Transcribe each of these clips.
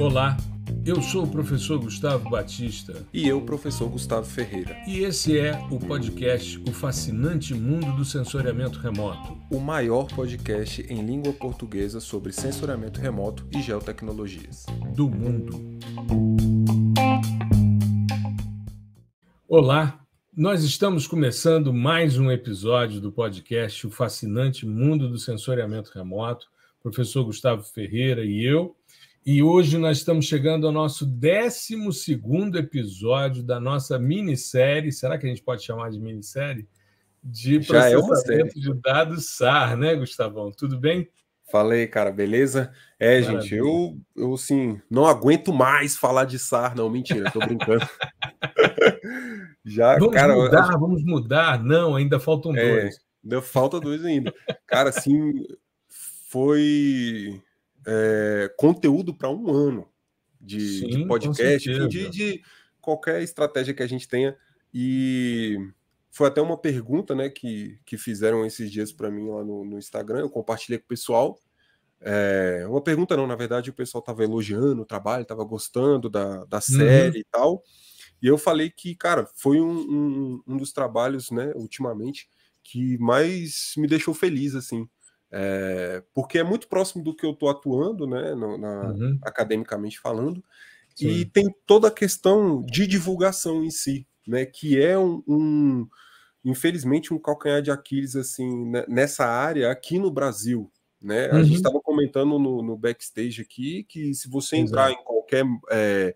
Olá, eu sou o professor Gustavo Batista. E eu, professor Gustavo Ferreira. E esse é o podcast O Fascinante Mundo do Sensoriamento Remoto. O maior podcast em língua portuguesa sobre sensoriamento remoto e geotecnologias. Do mundo. Olá, nós estamos começando mais um episódio do podcast O Fascinante Mundo do Sensoriamento Remoto professor Gustavo Ferreira e eu. E hoje nós estamos chegando ao nosso 12 episódio da nossa minissérie. Será que a gente pode chamar de minissérie? De é processamento é de dados SAR, né, Gustavão? Tudo bem? Falei, cara, beleza? É, Maravilha. gente, eu, eu assim, não aguento mais falar de SAR, não, mentira, tô brincando. Já, vamos cara, mudar, eu... vamos mudar. Não, ainda faltam é, dois. Ainda falta dois ainda. Cara, assim, foi é, conteúdo para um ano de, Sim, de podcast, de, de, qualquer estratégia que a gente tenha. E foi até uma pergunta né, que, que fizeram esses dias para mim lá no, no, Instagram, eu compartilhei com o pessoal. É, uma pergunta não, na verdade o pessoal estava elogiando o trabalho, estava gostando da, da uhum. série uhum. e tal. E eu falei que, cara, foi um, um, um dos trabalhos, né, ultimamente, que mais me deixou feliz, assim, é, porque é muito próximo do que eu estou atuando, né, no, na, uhum. academicamente falando, Sim. e tem toda a questão de divulgação em si, né, que é um, um infelizmente um calcanhar de Aquiles assim né, nessa área aqui no Brasil, né? Uhum. A gente estava uhum. comentando no, no, backstage aqui que se você entrar Exato. em qualquer é,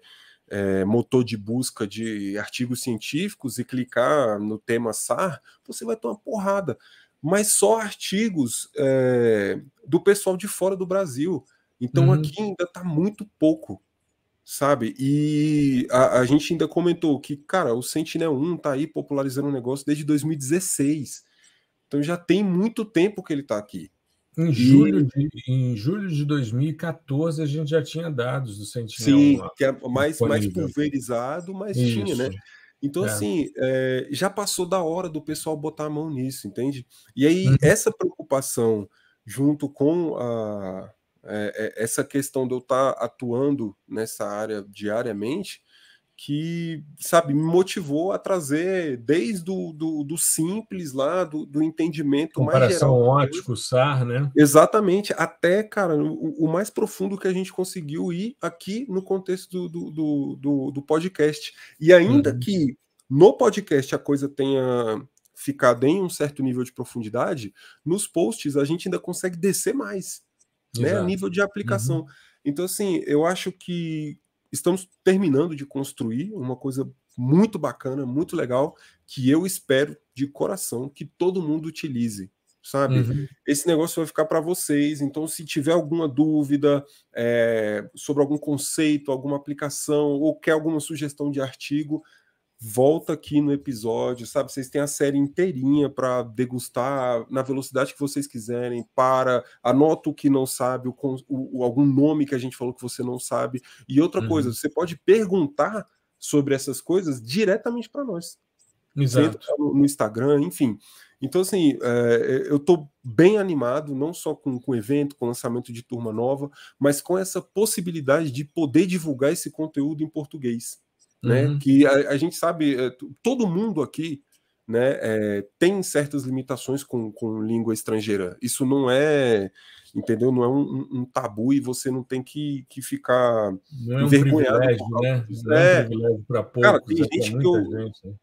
é, motor de busca de artigos científicos e clicar no tema SAR, você vai ter uma porrada mas só artigos é, do pessoal de fora do Brasil. Então uhum. aqui ainda está muito pouco, sabe? E a, a, gente ainda comentou que, cara, o Sentinel 1 está aí popularizando o negócio desde 2016. Então já tem muito tempo que ele está aqui. Em julho, de, em julho de 2014 a gente já tinha dados do Sentinel. Sim, lá, que é mais, mais pulverizado, mas Isso. tinha, né? Então, é. assim, é, já passou da hora do pessoal botar a mão nisso, entende? E aí, uhum. essa preocupação, junto com a, é, essa questão de eu estar tá atuando nessa área diariamente, que, sabe, me motivou a trazer desde do, do simples lá, do, do entendimento Comparação mais geral. ótico, SAR, né? Exatamente, até, cara, o, o, mais profundo que a gente conseguiu ir aqui no contexto do, do, do, do podcast. E ainda uhum. que no podcast a coisa tenha ficado em um certo nível de profundidade, nos posts a gente ainda consegue descer mais, né, Exato. né, nível de aplicação. Uhum. Então, assim, eu acho que estamos terminando de construir uma coisa muito bacana, muito legal, que eu espero de coração que todo mundo utilize, sabe? Uhum. Esse negócio vai ficar para vocês. Então, se tiver alguma dúvida é, sobre algum conceito, alguma aplicação ou quer alguma sugestão de artigo, volta aqui no episódio, sabe? Vocês têm a série inteirinha para degustar na velocidade que vocês quiserem, para, anota o que não sabe, o, o algum nome que a gente falou que você não sabe. E outra uhum. coisa, você pode perguntar sobre essas coisas diretamente para nós. Exato. No, no, Instagram, enfim. Então, assim, é, é eu estou bem animado, não só com o evento, com o lançamento de turma nova, mas com essa possibilidade de poder divulgar esse conteúdo em português né? Uhum. Que a, a, gente sabe, eh, todo mundo aqui né, é, tem certas limitações com, com língua estrangeira. Isso não é, entendeu? Não é um, um tabu e você não tem que, que ficar não é um envergonhado. Né? Não é, é um poucos, cara, tem né? gente que eu, gente, né?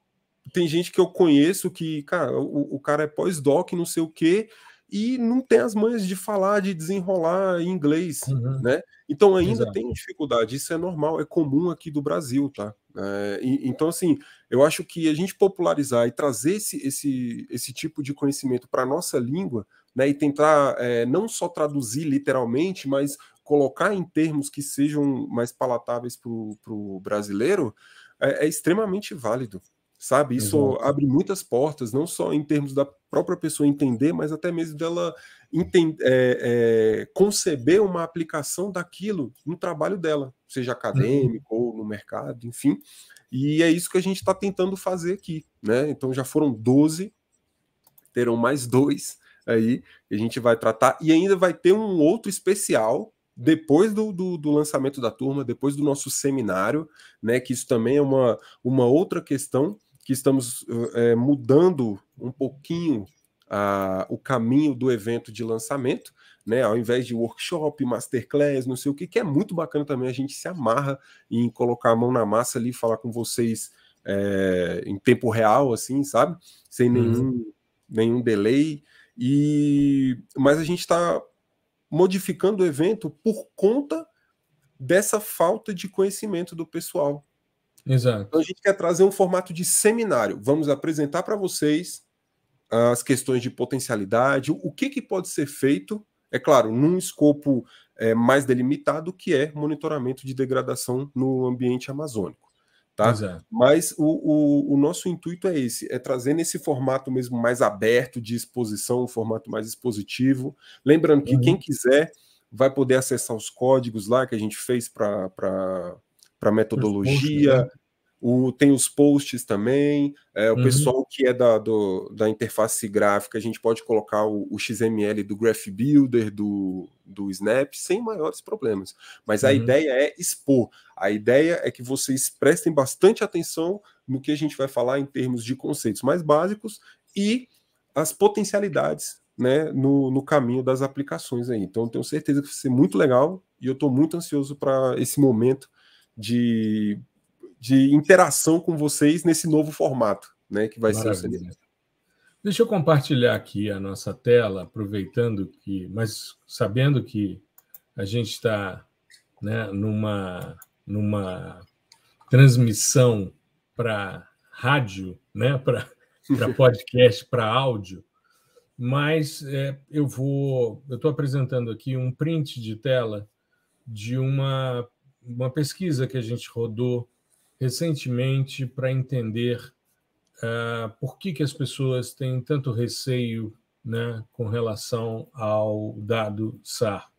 tem gente que eu conheço que, cara, o, o cara é pós-doc, não sei o quê, e não tem as manhas de falar, de desenrolar em inglês, uhum. né? Então ainda Exato. tem dificuldade, isso é normal, é comum aqui do Brasil, tá? É, então, assim, eu acho que a gente popularizar e trazer esse, esse, esse tipo de conhecimento para a nossa língua, né, e tentar é, não só traduzir literalmente, mas colocar em termos que sejam mais palatáveis para o brasileiro, é, é, extremamente válido. Sabe, isso uhum. abre muitas portas, não só em termos da própria pessoa entender, mas até mesmo dela entender, é, é, conceber uma aplicação daquilo no trabalho dela, seja acadêmico uhum. ou no mercado, enfim. E é isso que a gente está tentando fazer aqui, né? Então já foram 12, terão mais dois aí, a gente vai tratar, e ainda vai ter um outro especial depois do, do, do, lançamento da turma, depois do nosso seminário, né? Que isso também é uma, uma outra questão que estamos é, mudando um pouquinho a, o caminho do evento de lançamento, né? Ao invés de workshop, masterclass, não sei o que, que é muito bacana também, a gente se amarra em colocar a mão na massa ali, falar com vocês é, em tempo real, assim, sabe? Sem uhum. nenhum, uhum. nenhum delay. E mas a gente está modificando o evento por conta dessa falta de conhecimento do pessoal. Exato. Então a gente quer trazer um formato de seminário. Vamos apresentar para vocês as questões de potencialidade, o que, que pode ser feito, é claro, num escopo é, mais delimitado, que é monitoramento de degradação no ambiente amazônico. Tá? É. Mas o, o, o, nosso intuito é esse, é trazer nesse formato mesmo mais aberto de exposição, um formato mais expositivo. Lembrando que uhum. quem quiser vai poder acessar os códigos lá que a gente fez para a metodologia, né? O, tem os posts também, é, o uhum. pessoal que é da, do, da interface gráfica, a gente pode colocar o, o XML do Graph Builder, do, do Snap, sem maiores problemas. Mas a uhum. ideia é expor. A ideia é que vocês prestem bastante atenção no que a gente vai falar em termos de conceitos mais básicos e as potencialidades né, no, no caminho das aplicações aí. Então, tenho certeza que vai ser muito legal e eu estou muito ansioso para esse momento de de interação com vocês nesse novo formato, né? Que vai Maravilha. ser o CNM. Deixa eu compartilhar aqui a nossa tela, aproveitando que, mas sabendo que a gente está né, numa, numa transmissão para rádio, né, para podcast, para áudio, mas é, eu vou, eu estou apresentando aqui um print de tela de uma, uma pesquisa que a gente rodou recentemente para entender uh, por que, que as pessoas têm tanto receio né, com relação ao dado SAR.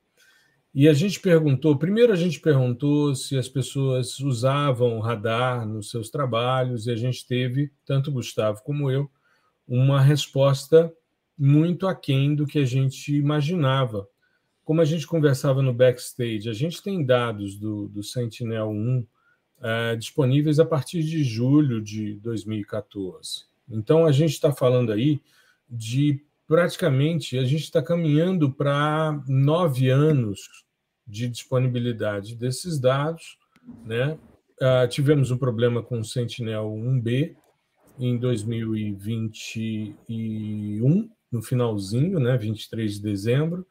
E a gente perguntou, primeiro a gente perguntou se as pessoas usavam radar nos seus trabalhos, e a gente teve, tanto Gustavo como eu, uma resposta muito aquém do que a gente imaginava. Como a gente conversava no backstage, a gente tem dados do, do Sentinel-1 é, disponíveis a partir de julho de 2014. Então, a gente está falando aí de praticamente, a gente está caminhando para nove anos de disponibilidade desses dados. Né? Ah, tivemos um problema com o Sentinel-1B em 2021, no finalzinho, né? 23 de dezembro,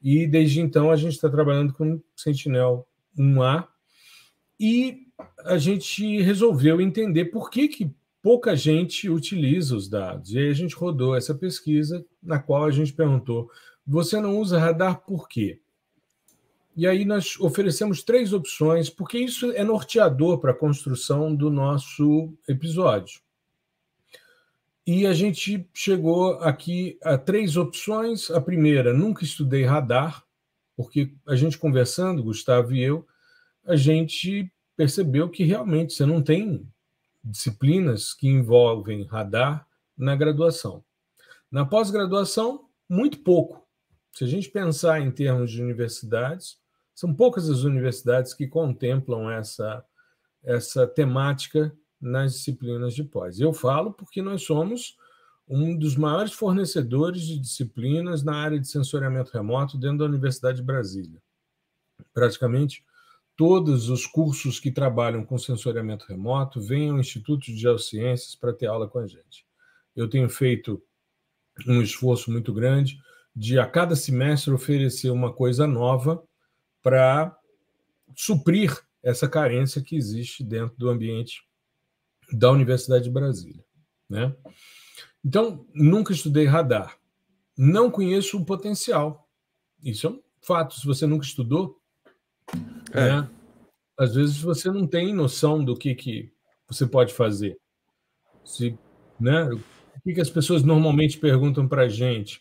e desde então a gente está trabalhando com Sentinel-1A. E a gente resolveu entender por que, que pouca gente utiliza os dados. E aí a gente rodou essa pesquisa, na qual a gente perguntou: você não usa radar por quê? E aí nós oferecemos três opções, porque isso é norteador para a construção do nosso episódio. E a gente chegou aqui a três opções. A primeira, nunca estudei radar, porque a gente conversando, Gustavo e eu, a gente percebeu que realmente você não tem disciplinas que envolvem radar na graduação. Na pós-graduação, muito pouco. Se a gente pensar em termos de universidades, são poucas as universidades que contemplam essa, essa temática nas disciplinas de pós. Eu falo porque nós somos um dos maiores fornecedores de disciplinas na área de sensoriamento remoto dentro da Universidade de Brasília. Praticamente todos os cursos que trabalham com sensoriamento remoto, venham ao Instituto de Geociências para ter aula com a gente. Eu tenho feito um esforço muito grande de, a cada semestre, oferecer uma coisa nova para suprir essa carência que existe dentro do ambiente da Universidade de Brasília. Né? Então, nunca estudei radar. Não conheço o potencial. Isso é um fato. Se você nunca estudou, é. Né? Às vezes você não tem noção do que, que você pode fazer. Se, né? O que, que as pessoas normalmente perguntam para a gente?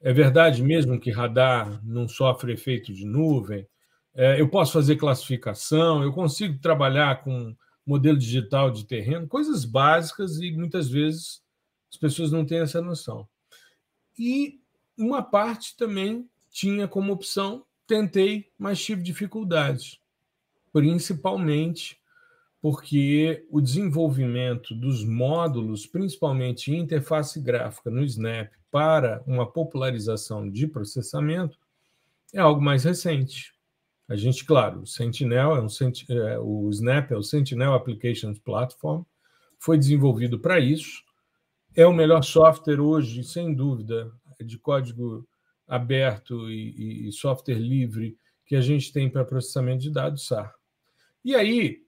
É verdade mesmo que radar não sofre efeito de nuvem? É, eu posso fazer classificação? Eu consigo trabalhar com modelo digital de terreno? Coisas básicas e muitas vezes as pessoas não têm essa noção. E uma parte também tinha como opção Tentei, mas tive dificuldades, principalmente porque o desenvolvimento dos módulos, principalmente interface gráfica no Snap, para uma popularização de processamento é algo mais recente. A gente, claro, o Sentinel é um é, o Snap é o Sentinel Applications Platform, foi desenvolvido para isso. É o melhor software hoje, sem dúvida, de código aberto e, e software livre que a gente tem para processamento de dados SAR. E aí,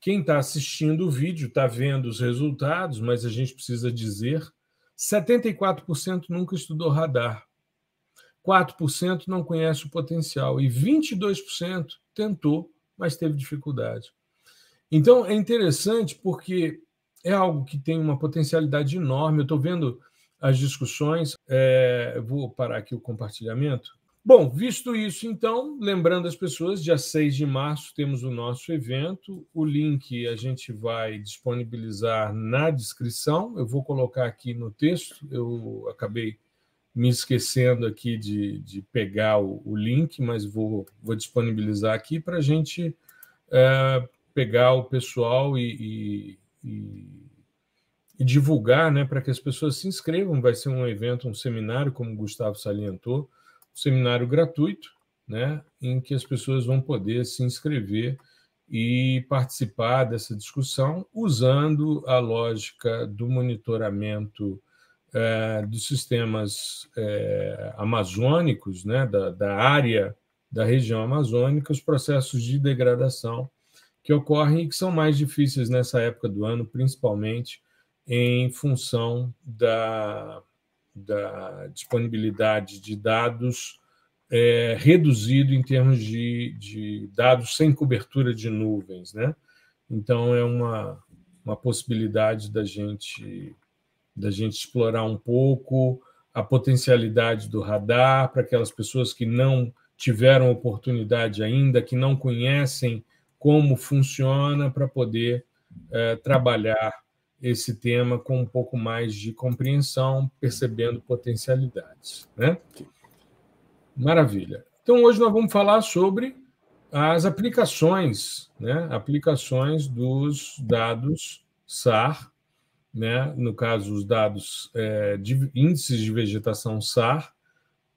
quem está assistindo o vídeo está vendo os resultados, mas a gente precisa dizer: 74% nunca estudou radar, 4% não conhece o potencial e 22% tentou, mas teve dificuldade. Então é interessante porque é algo que tem uma potencialidade enorme. Eu estou vendo as discussões. É, vou parar aqui o compartilhamento. Bom, visto isso, então, lembrando as pessoas, dia 6 de março temos o nosso evento. O link a gente vai disponibilizar na descrição. Eu vou colocar aqui no texto. Eu acabei me esquecendo aqui de, de pegar o, o link, mas vou, vou disponibilizar aqui para a gente é, pegar o pessoal e, e, e e divulgar né, para que as pessoas se inscrevam. Vai ser um evento, um seminário, como o Gustavo salientou, um seminário gratuito, né, em que as pessoas vão poder se inscrever e participar dessa discussão usando a lógica do monitoramento eh, dos sistemas eh, amazônicos, né, da, da área da região amazônica, os processos de degradação que ocorrem e que são mais difíceis nessa época do ano, principalmente em função da, da disponibilidade de dados é, reduzido em termos de, de, dados sem cobertura de nuvens. Né? Então, é uma, uma possibilidade da gente, da gente explorar um pouco a potencialidade do radar para aquelas pessoas que não tiveram oportunidade ainda, que não conhecem como funciona, para poder é, trabalhar esse tema com um pouco mais de compreensão, percebendo potencialidades. Né? Maravilha. Então, hoje nós vamos falar sobre as aplicações, né? aplicações dos dados SAR, né? no caso, os dados é, de índices de vegetação SAR,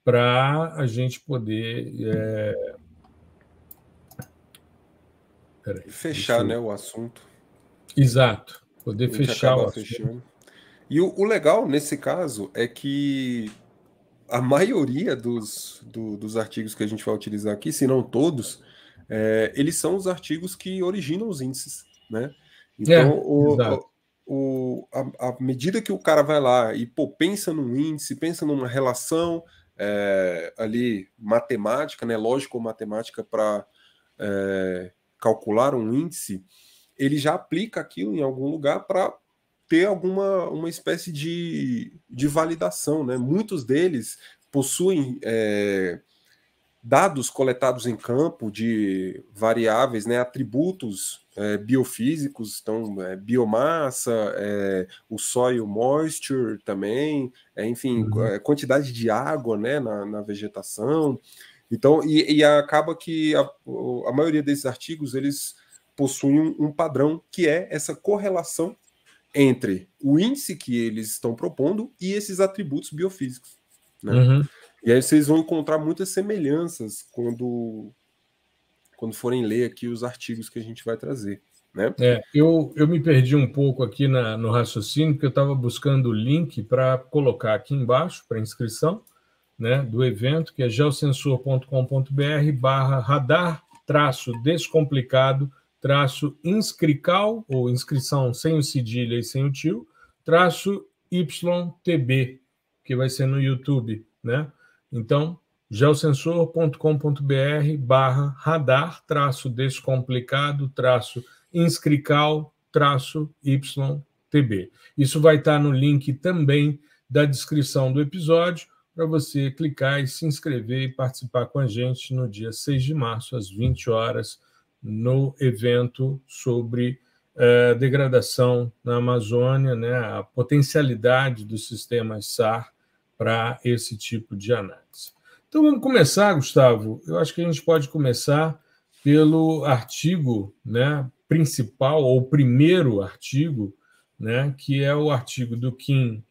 para a gente poder. É... Peraí, Fechar eu... né, o assunto. Exato. Poder fechar o E o, o, legal nesse caso é que a maioria dos, do, dos artigos que a gente vai utilizar aqui, se não todos, é, eles são os artigos que originam os índices, né? É, então, é, o, o, a, a, medida que o cara vai lá e pô, pensa num índice, pensa numa relação é, ali matemática, né, lógico-matemática para é, calcular um índice, ele já aplica aquilo em algum lugar para ter alguma uma espécie de, de validação. Né? Muitos deles possuem é, dados coletados em campo de variáveis, né, atributos é, biofísicos, então é, biomassa, é, o soil moisture também, é, enfim, uhum. É, quantidade de água né, na, na vegetação. Então, e, e acaba que a, a maioria desses artigos, eles possuem um, um padrão que é essa correlação entre o índice que eles estão propondo e esses atributos biofísicos. Né? Uhum. E aí vocês vão encontrar muitas semelhanças quando, quando forem ler aqui os artigos que a gente vai trazer. Né? É, eu, eu me perdi um pouco aqui na, no raciocínio, porque eu estava buscando o link para colocar aqui embaixo para inscrição né, do evento, que é geosensor.com.br barra radar traço descomplicado traço inscrical, ou inscrição sem o cedilha e sem o tio, traço YTB, que vai ser no YouTube, né? Então, geosensor.com.br barra radar, traço descomplicado, traço inscrical, traço YTB. Isso vai estar no link também da descrição do episódio para você clicar e se inscrever e participar com a gente no dia 6 de março, às 20 horas, no evento sobre eh, degradação na Amazônia, né, a potencialidade dos sistemas SAR para esse tipo de análise. Então vamos começar, Gustavo. Eu acho que a gente pode começar pelo artigo né, principal, ou primeiro artigo, né, que é o artigo do Kim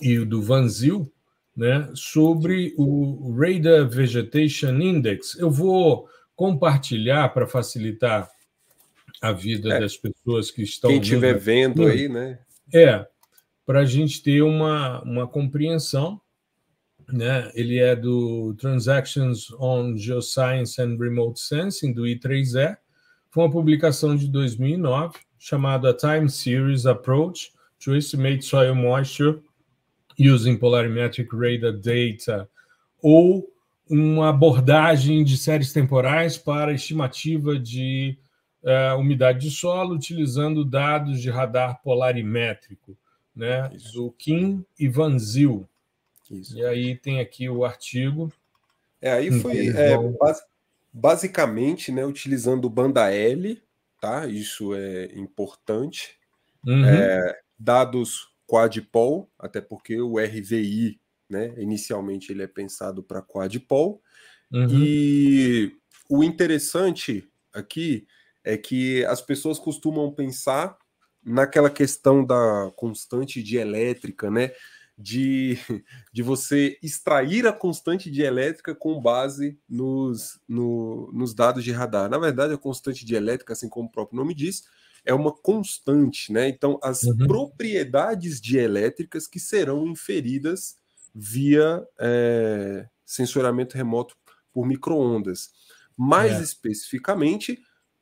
e do Vanzil, né, sobre o Radar Vegetation Index. Eu vou compartilhar para facilitar a vida é. das pessoas que estão. Quem estiver vendo aí, né? É, para a gente ter uma, uma compreensão. Né? Ele é do Transactions on Geoscience and Remote Sensing, do I3E. Foi uma publicação de 2009 chamada Time Series Approach to Estimate Soil Moisture Using Polarimetric Radar Data, ou uma abordagem de séries temporais para estimativa de uh, umidade de solo, utilizando dados de radar polarimétrico, né? Isso. Do Kim e Van Zil. Isso. E aí tem aqui o artigo. É, aí hum, foi é, basicamente, né, utilizando banda L, tá? Isso é importante. Uhum. É, dados quadpol, até porque o RVI né? Inicialmente ele é pensado para quadpol. Uhum. E o interessante aqui é que as pessoas costumam pensar naquela questão da constante dielétrica, né? De, de você extrair a constante dielétrica com base nos, no, nos dados de radar. Na verdade, a constante dielétrica, assim como o próprio nome diz, é uma constante, né? Então, as uhum. propriedades dielétricas que serão inferidas via é, sensoramento remoto por microondas. Mais é. especificamente,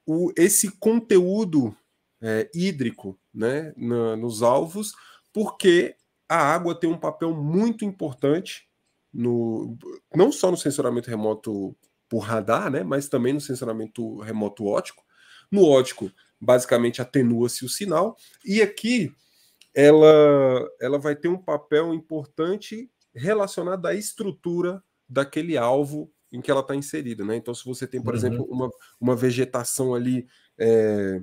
o, esse conteúdo é, hídrico né, na, nos alvos, porque a água tem um papel muito importante no não só no sensoramento remoto por radar, né, mas também no sensoramento remoto ótico. No ótico, basicamente atenua-se o sinal e aqui ela ela vai ter um papel importante relacionada à estrutura daquele alvo em que ela está inserida. Né? Então, se você tem, por uhum. exemplo, uma, uma vegetação ali é,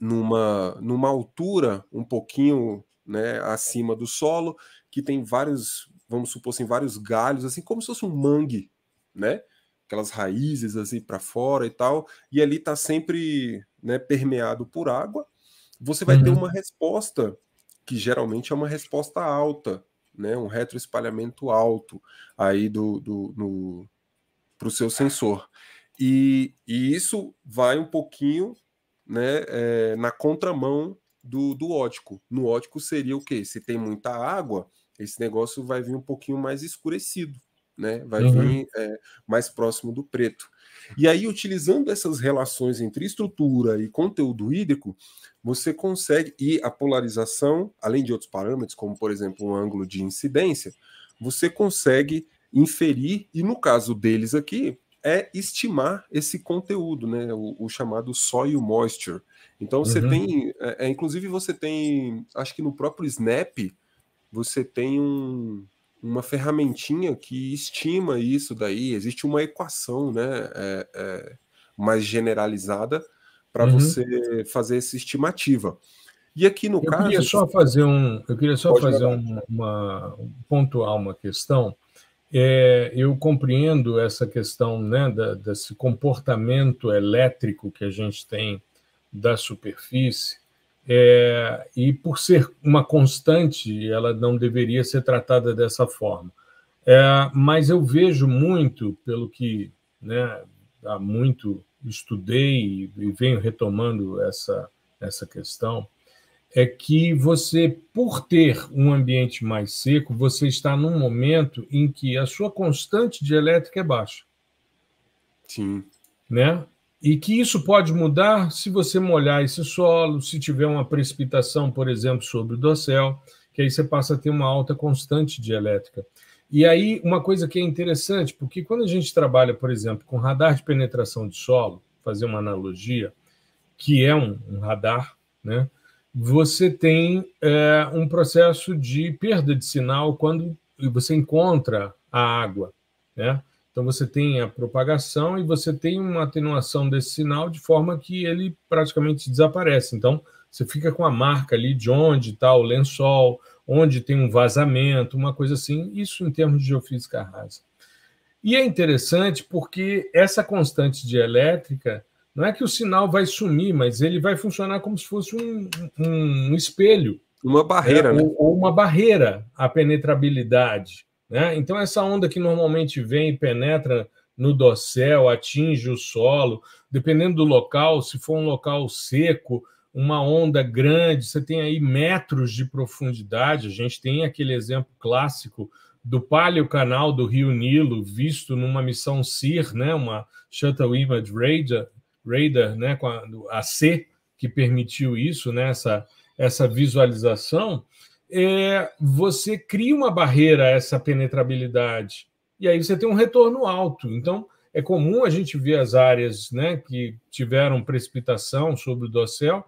numa, numa altura um pouquinho né, acima do solo, que tem vários, vamos supor assim, vários galhos, assim como se fosse um mangue, né? Aquelas raízes assim para fora e tal, e ali está sempre né, permeado por água. Você vai uhum. ter uma resposta que geralmente é uma resposta alta, né, um retroespalhamento alto aí do, do para o seu sensor. E, e, isso vai um pouquinho né, é, na contramão do, do ótico. No ótico seria o quê? Se tem muita água, esse negócio vai vir um pouquinho mais escurecido, né? Vai uhum. vir é, mais próximo do preto. E aí, utilizando essas relações entre estrutura e conteúdo hídrico, você consegue, e a polarização, além de outros parâmetros, como por exemplo um ângulo de incidência, você consegue inferir, e no caso deles aqui, é estimar esse conteúdo, né? O, o chamado soil moisture. Então você uhum. tem, é, é, inclusive você tem, acho que no próprio Snap você tem um, uma ferramentinha que estima isso daí. Existe uma equação né, é, é, mais generalizada para uhum. você fazer essa estimativa. E aqui no eu caso. Queria só fazer um, eu queria só fazer um, uma, pontuar uma questão. É, eu compreendo essa questão né, da, desse comportamento elétrico que a gente tem da superfície, é, e por ser uma constante, ela não deveria ser tratada dessa forma. É, mas eu vejo muito, pelo que né, há muito estudei e, e venho retomando essa, essa questão, é que você, por ter um ambiente mais seco, você está num momento em que a sua constante dielétrica é baixa. Sim. Né? E que isso pode mudar se você molhar esse solo, se tiver uma precipitação, por exemplo, sobre o dossel, que aí você passa a ter uma alta constante dielétrica. E aí, uma coisa que é interessante, porque quando a gente trabalha, por exemplo, com radar de penetração de solo, fazer uma analogia, que é um, um radar, né? você tem é, um processo de perda de sinal quando você encontra a água. Né? Então você tem a propagação e você tem uma atenuação desse sinal de forma que ele praticamente desaparece. Então você fica com a marca ali de onde está o lençol, onde tem um vazamento, uma coisa assim, isso em termos de geofísica rasa. E é interessante porque essa constante dielétrica não é que o sinal vai sumir, mas ele vai funcionar como se fosse um, um, espelho. Uma barreira, é, né? ou uma barreira à penetrabilidade. Né? Então, essa onda que normalmente vem e penetra no dossel, atinge o solo, dependendo do local, se for um local seco, uma onda grande, você tem aí metros de profundidade. A gente tem aquele exemplo clássico do palio canal do Rio Nilo, visto numa missão CIR, né, uma Shuttle Image Radar, radar né, com a, a C, que permitiu isso, né, essa, essa visualização é, você cria uma barreira a essa penetrabilidade. E aí você tem um retorno alto. Então, é comum a gente ver as áreas né, que tiveram precipitação sobre o dossel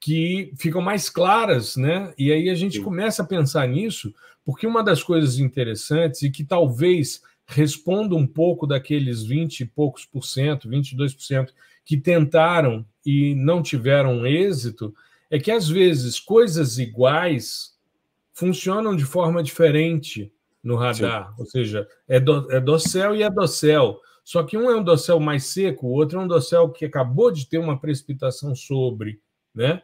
que ficam mais claras, né? E aí a gente começa a pensar nisso, porque uma das coisas interessantes e que talvez responda um pouco daqueles 20 e poucos por cento, 22 por cento que tentaram e não tiveram êxito, é que às vezes coisas iguais funcionam de forma diferente no radar, Sim. ou seja, é, do, é docel e é docel. Só que um é um docel mais seco, o outro é um docel que acabou de ter uma precipitação sobre, né?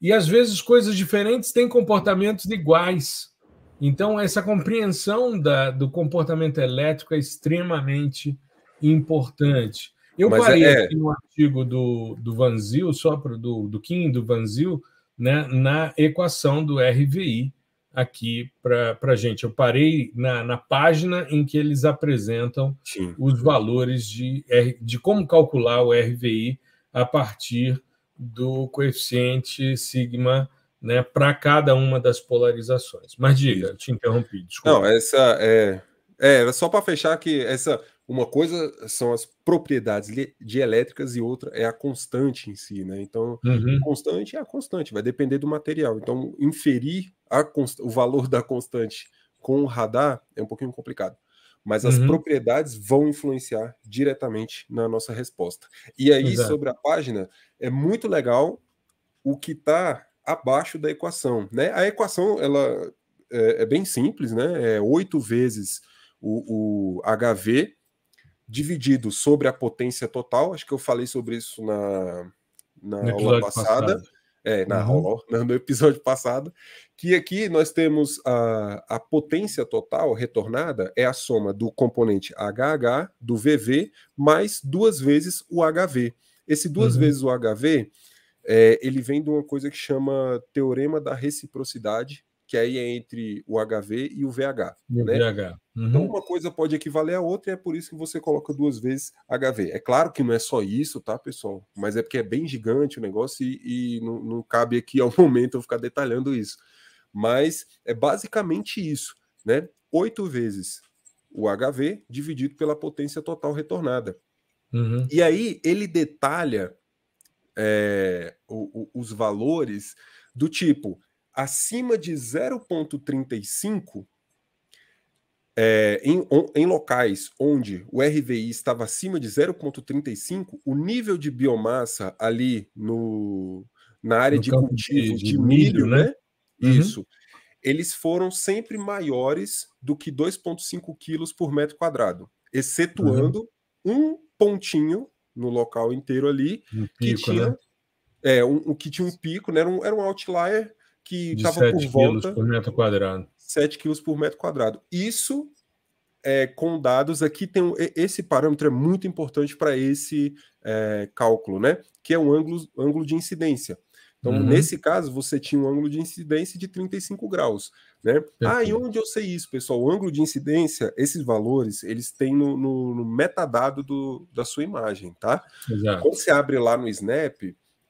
E às vezes coisas diferentes têm comportamentos iguais. Então, essa compreensão da, do comportamento elétrico é extremamente importante. Eu Mas parei é... aqui no artigo do, do Vanzil, só pro, do, do Kim, do Vanzil, né, na equação do RVI, aqui para a gente. Eu parei na, na, página em que eles apresentam Sim. os valores de, de como calcular o RVI a partir do coeficiente sigma né, para cada uma das polarizações. Mas diga, eu te interrompi, desculpa. Não, essa é, é só para fechar que essa uma coisa são as propriedades dielétricas e outra é a constante em si, né? Então, uhum. constante é a constante, vai depender do material. Então, inferir const... o valor da constante com o radar é um pouquinho complicado. Mas as uhum. propriedades vão influenciar diretamente na nossa resposta. E aí, Exato. sobre a página, é muito legal o que está abaixo da equação. Né? A equação ela é, é bem simples, né? É oito vezes o, o HV dividido sobre a potência total. Acho que eu falei sobre isso na, na aula passada. passada é, na uhum. Né, no episódio passado, que aqui nós temos a, a potência total retornada é a soma do componente HH, do VV, mais duas vezes o HV. Esse duas uhum. vezes o HV, é, ele vem de uma coisa que chama Teorema da Reciprocidade, que aí é entre o HV e o VH. E né? VH. Então, uhum. Então, uma coisa pode equivaler à outra, e é por isso que você coloca duas vezes HV. É claro que não é só isso, tá, pessoal? Mas é porque é bem gigante o negócio e, e não, não cabe aqui ao momento eu ficar detalhando isso. Mas é basicamente isso, né? Oito vezes o HV dividido pela potência total retornada. Uhum. E aí ele detalha é, o, o, os valores do tipo acima de 0,35, é, em, em locais onde o RVI estava acima de 0,35, o nível de biomassa ali no, na área no de cultivo de, de, milho, milho né? né? Uhum. Isso. Eles foram sempre maiores do que 2,5 quilos por metro quadrado, excetuando uhum. um pontinho no local inteiro ali, um pico, que tinha né? é, um, que tinha um pico, né? Era um, era um outlier que estava por volta. Por metro quadrado. 7 quilos por metro quadrado. Isso é, com dados aqui tem um, esse parâmetro é muito importante para esse é, cálculo, né? Que é um ângulo, ângulo de incidência. Então, uhum. nesse caso, você tinha um ângulo de incidência de 35 graus, né? Ah, e onde eu sei isso, pessoal? O ângulo de incidência, esses valores, eles têm no, no, no metadado do, da sua imagem, tá? Exato. Quando você abre lá no Snap,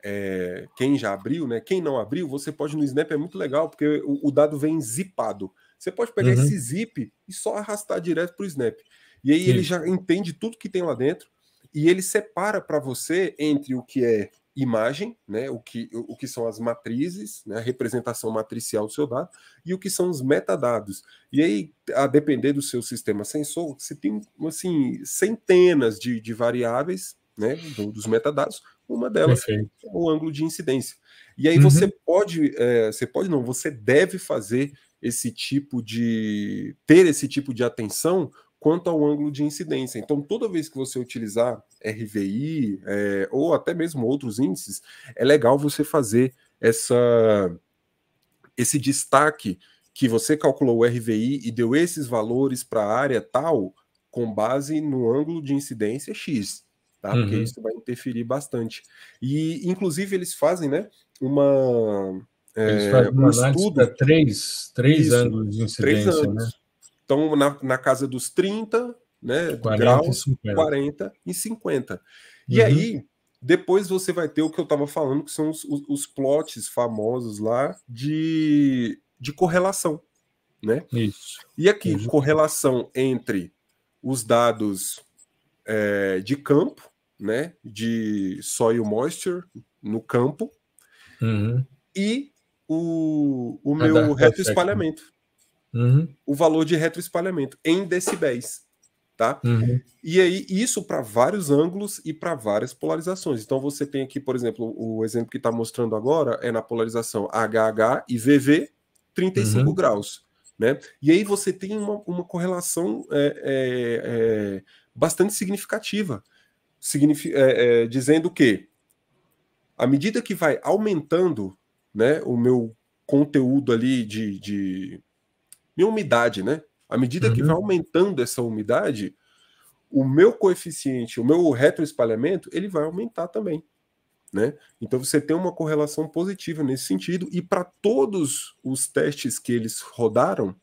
é, quem já abriu, né? Quem não abriu, você pode no Snap, é muito legal, porque o, o dado vem zipado. Você pode pegar uhum. esse zip e só arrastar direto para o Snap. E aí Sim. ele já entende tudo que tem lá dentro e ele separa para você entre o que é imagem, né, o, que, o que são as matrizes, né, a representação matricial do seu dado, e o que são os metadados. E aí, a depender do seu sistema sensor, você tem assim, centenas de, de variáveis né, dos metadados, uma delas é o ângulo de incidência. E aí uhum. você pode, é, você pode não, você deve fazer esse tipo de. ter esse tipo de atenção quanto ao ângulo de incidência. Então, toda vez que você utilizar RVI é, ou até mesmo outros índices, é legal você fazer essa, esse destaque que você calculou o RVI e deu esses valores para a área tal com base no ângulo de incidência X tá? Uhum. Porque isso vai interferir bastante. E, inclusive, eles fazem, né, uma... É, eles é, fazem um estudo... Três, três isso, anos de incidência, três anos. né? Então, na, na casa dos 30, né, 40 graus, 50. 40 e 50. Uhum. E aí, depois você vai ter o que eu estava falando, que são os, os, os, plots famosos lá de, de correlação, né? Isso. E aqui, uhum. correlação entre os dados é, de campo, né? De soil moisture no campo uhum. e o, o ah, meu ah, retroespalhamento. Né? Uhum. uhum. O valor de retroespalhamento em decibéis. Tá? Uhum. E aí, isso para vários ângulos e para várias polarizações. Então, você tem aqui, por exemplo, o exemplo que está mostrando agora é na polarização HH e VV, 35 uhum. graus. Né? E aí você tem uma, uma correlação é, é, é, bastante significativa, é, é, dizendo que à medida que vai aumentando né, o meu conteúdo ali de, de minha umidade, né? À medida uhum. que vai aumentando essa umidade, o meu coeficiente, o meu retroespalhamento, ele vai aumentar também. Né? Então você tem uma correlação positiva nesse sentido, e para todos os testes que eles rodaram,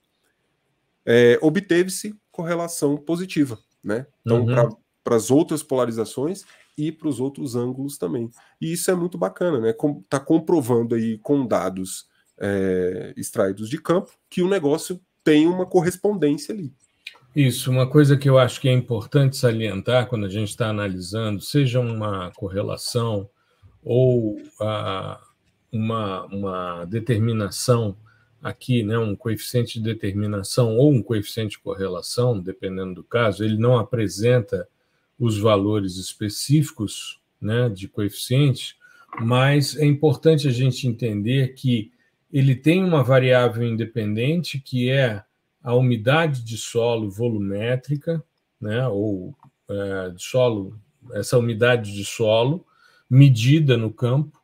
é, obteve-se correlação positiva. Né? Então, uhum. para as outras polarizações e para os outros ângulos também. E isso é muito bacana, né? Está comprovando aí com dados é, extraídos de campo que o negócio tem uma correspondência ali. Isso, uma coisa que eu acho que é importante salientar quando a gente está analisando, seja uma correlação ou ah, uma, uma determinação aqui, né, um coeficiente de determinação ou um coeficiente de correlação, dependendo do caso, ele não apresenta os valores específicos né, de coeficiente, mas é importante a gente entender que ele tem uma variável independente que é a umidade de solo volumétrica, né, ou é, de solo, essa umidade de solo, medida no campo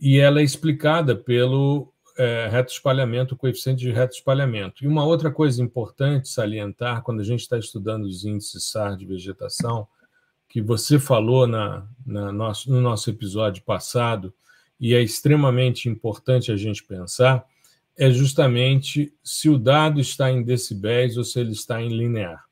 e ela é explicada pelo é, reto espalhamento, o coeficiente de reto espalhamento. E uma outra coisa importante salientar quando a gente está estudando os índices SAR de vegetação, que você falou na, na nosso, no nosso episódio passado, e é extremamente importante a gente pensar, é justamente se o dado está em decibéis ou se ele está em linear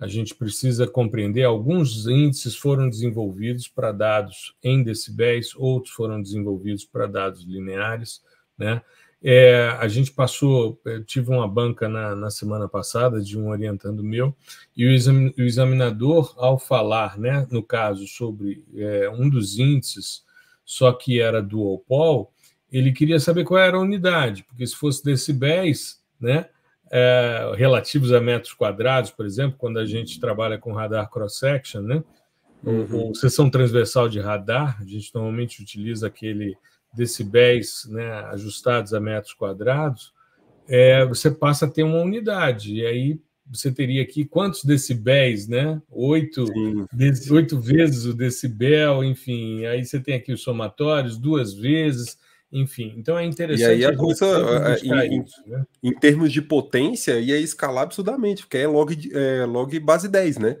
a gente precisa compreender. Alguns índices foram desenvolvidos para dados em decibéis, outros foram desenvolvidos para dados lineares. Né? É, a gente passou, é, tive uma banca na, na, semana passada de um orientando meu, e o, exam, o examinador, ao falar, né, no caso, sobre é, um dos índices, só que era dual Opol, ele queria saber qual era a unidade, porque se fosse decibéis, né, é, relativos a metros quadrados, por exemplo, quando a gente trabalha com radar cross-section, né? Uhum. Ou seção transversal de radar, a gente normalmente utiliza aquele decibéis né, ajustados a metros quadrados, é, você passa a ter uma unidade, e aí você teria aqui quantos decibéis, né? Oito, de, oito vezes o decibel, enfim. Aí você tem aqui os somatórios, duas vezes. Enfim, então é interessante. E aí a coisa, é, em, isso, né? em, termos de potência, ia é escalar absurdamente, porque é log, é log base 10, né?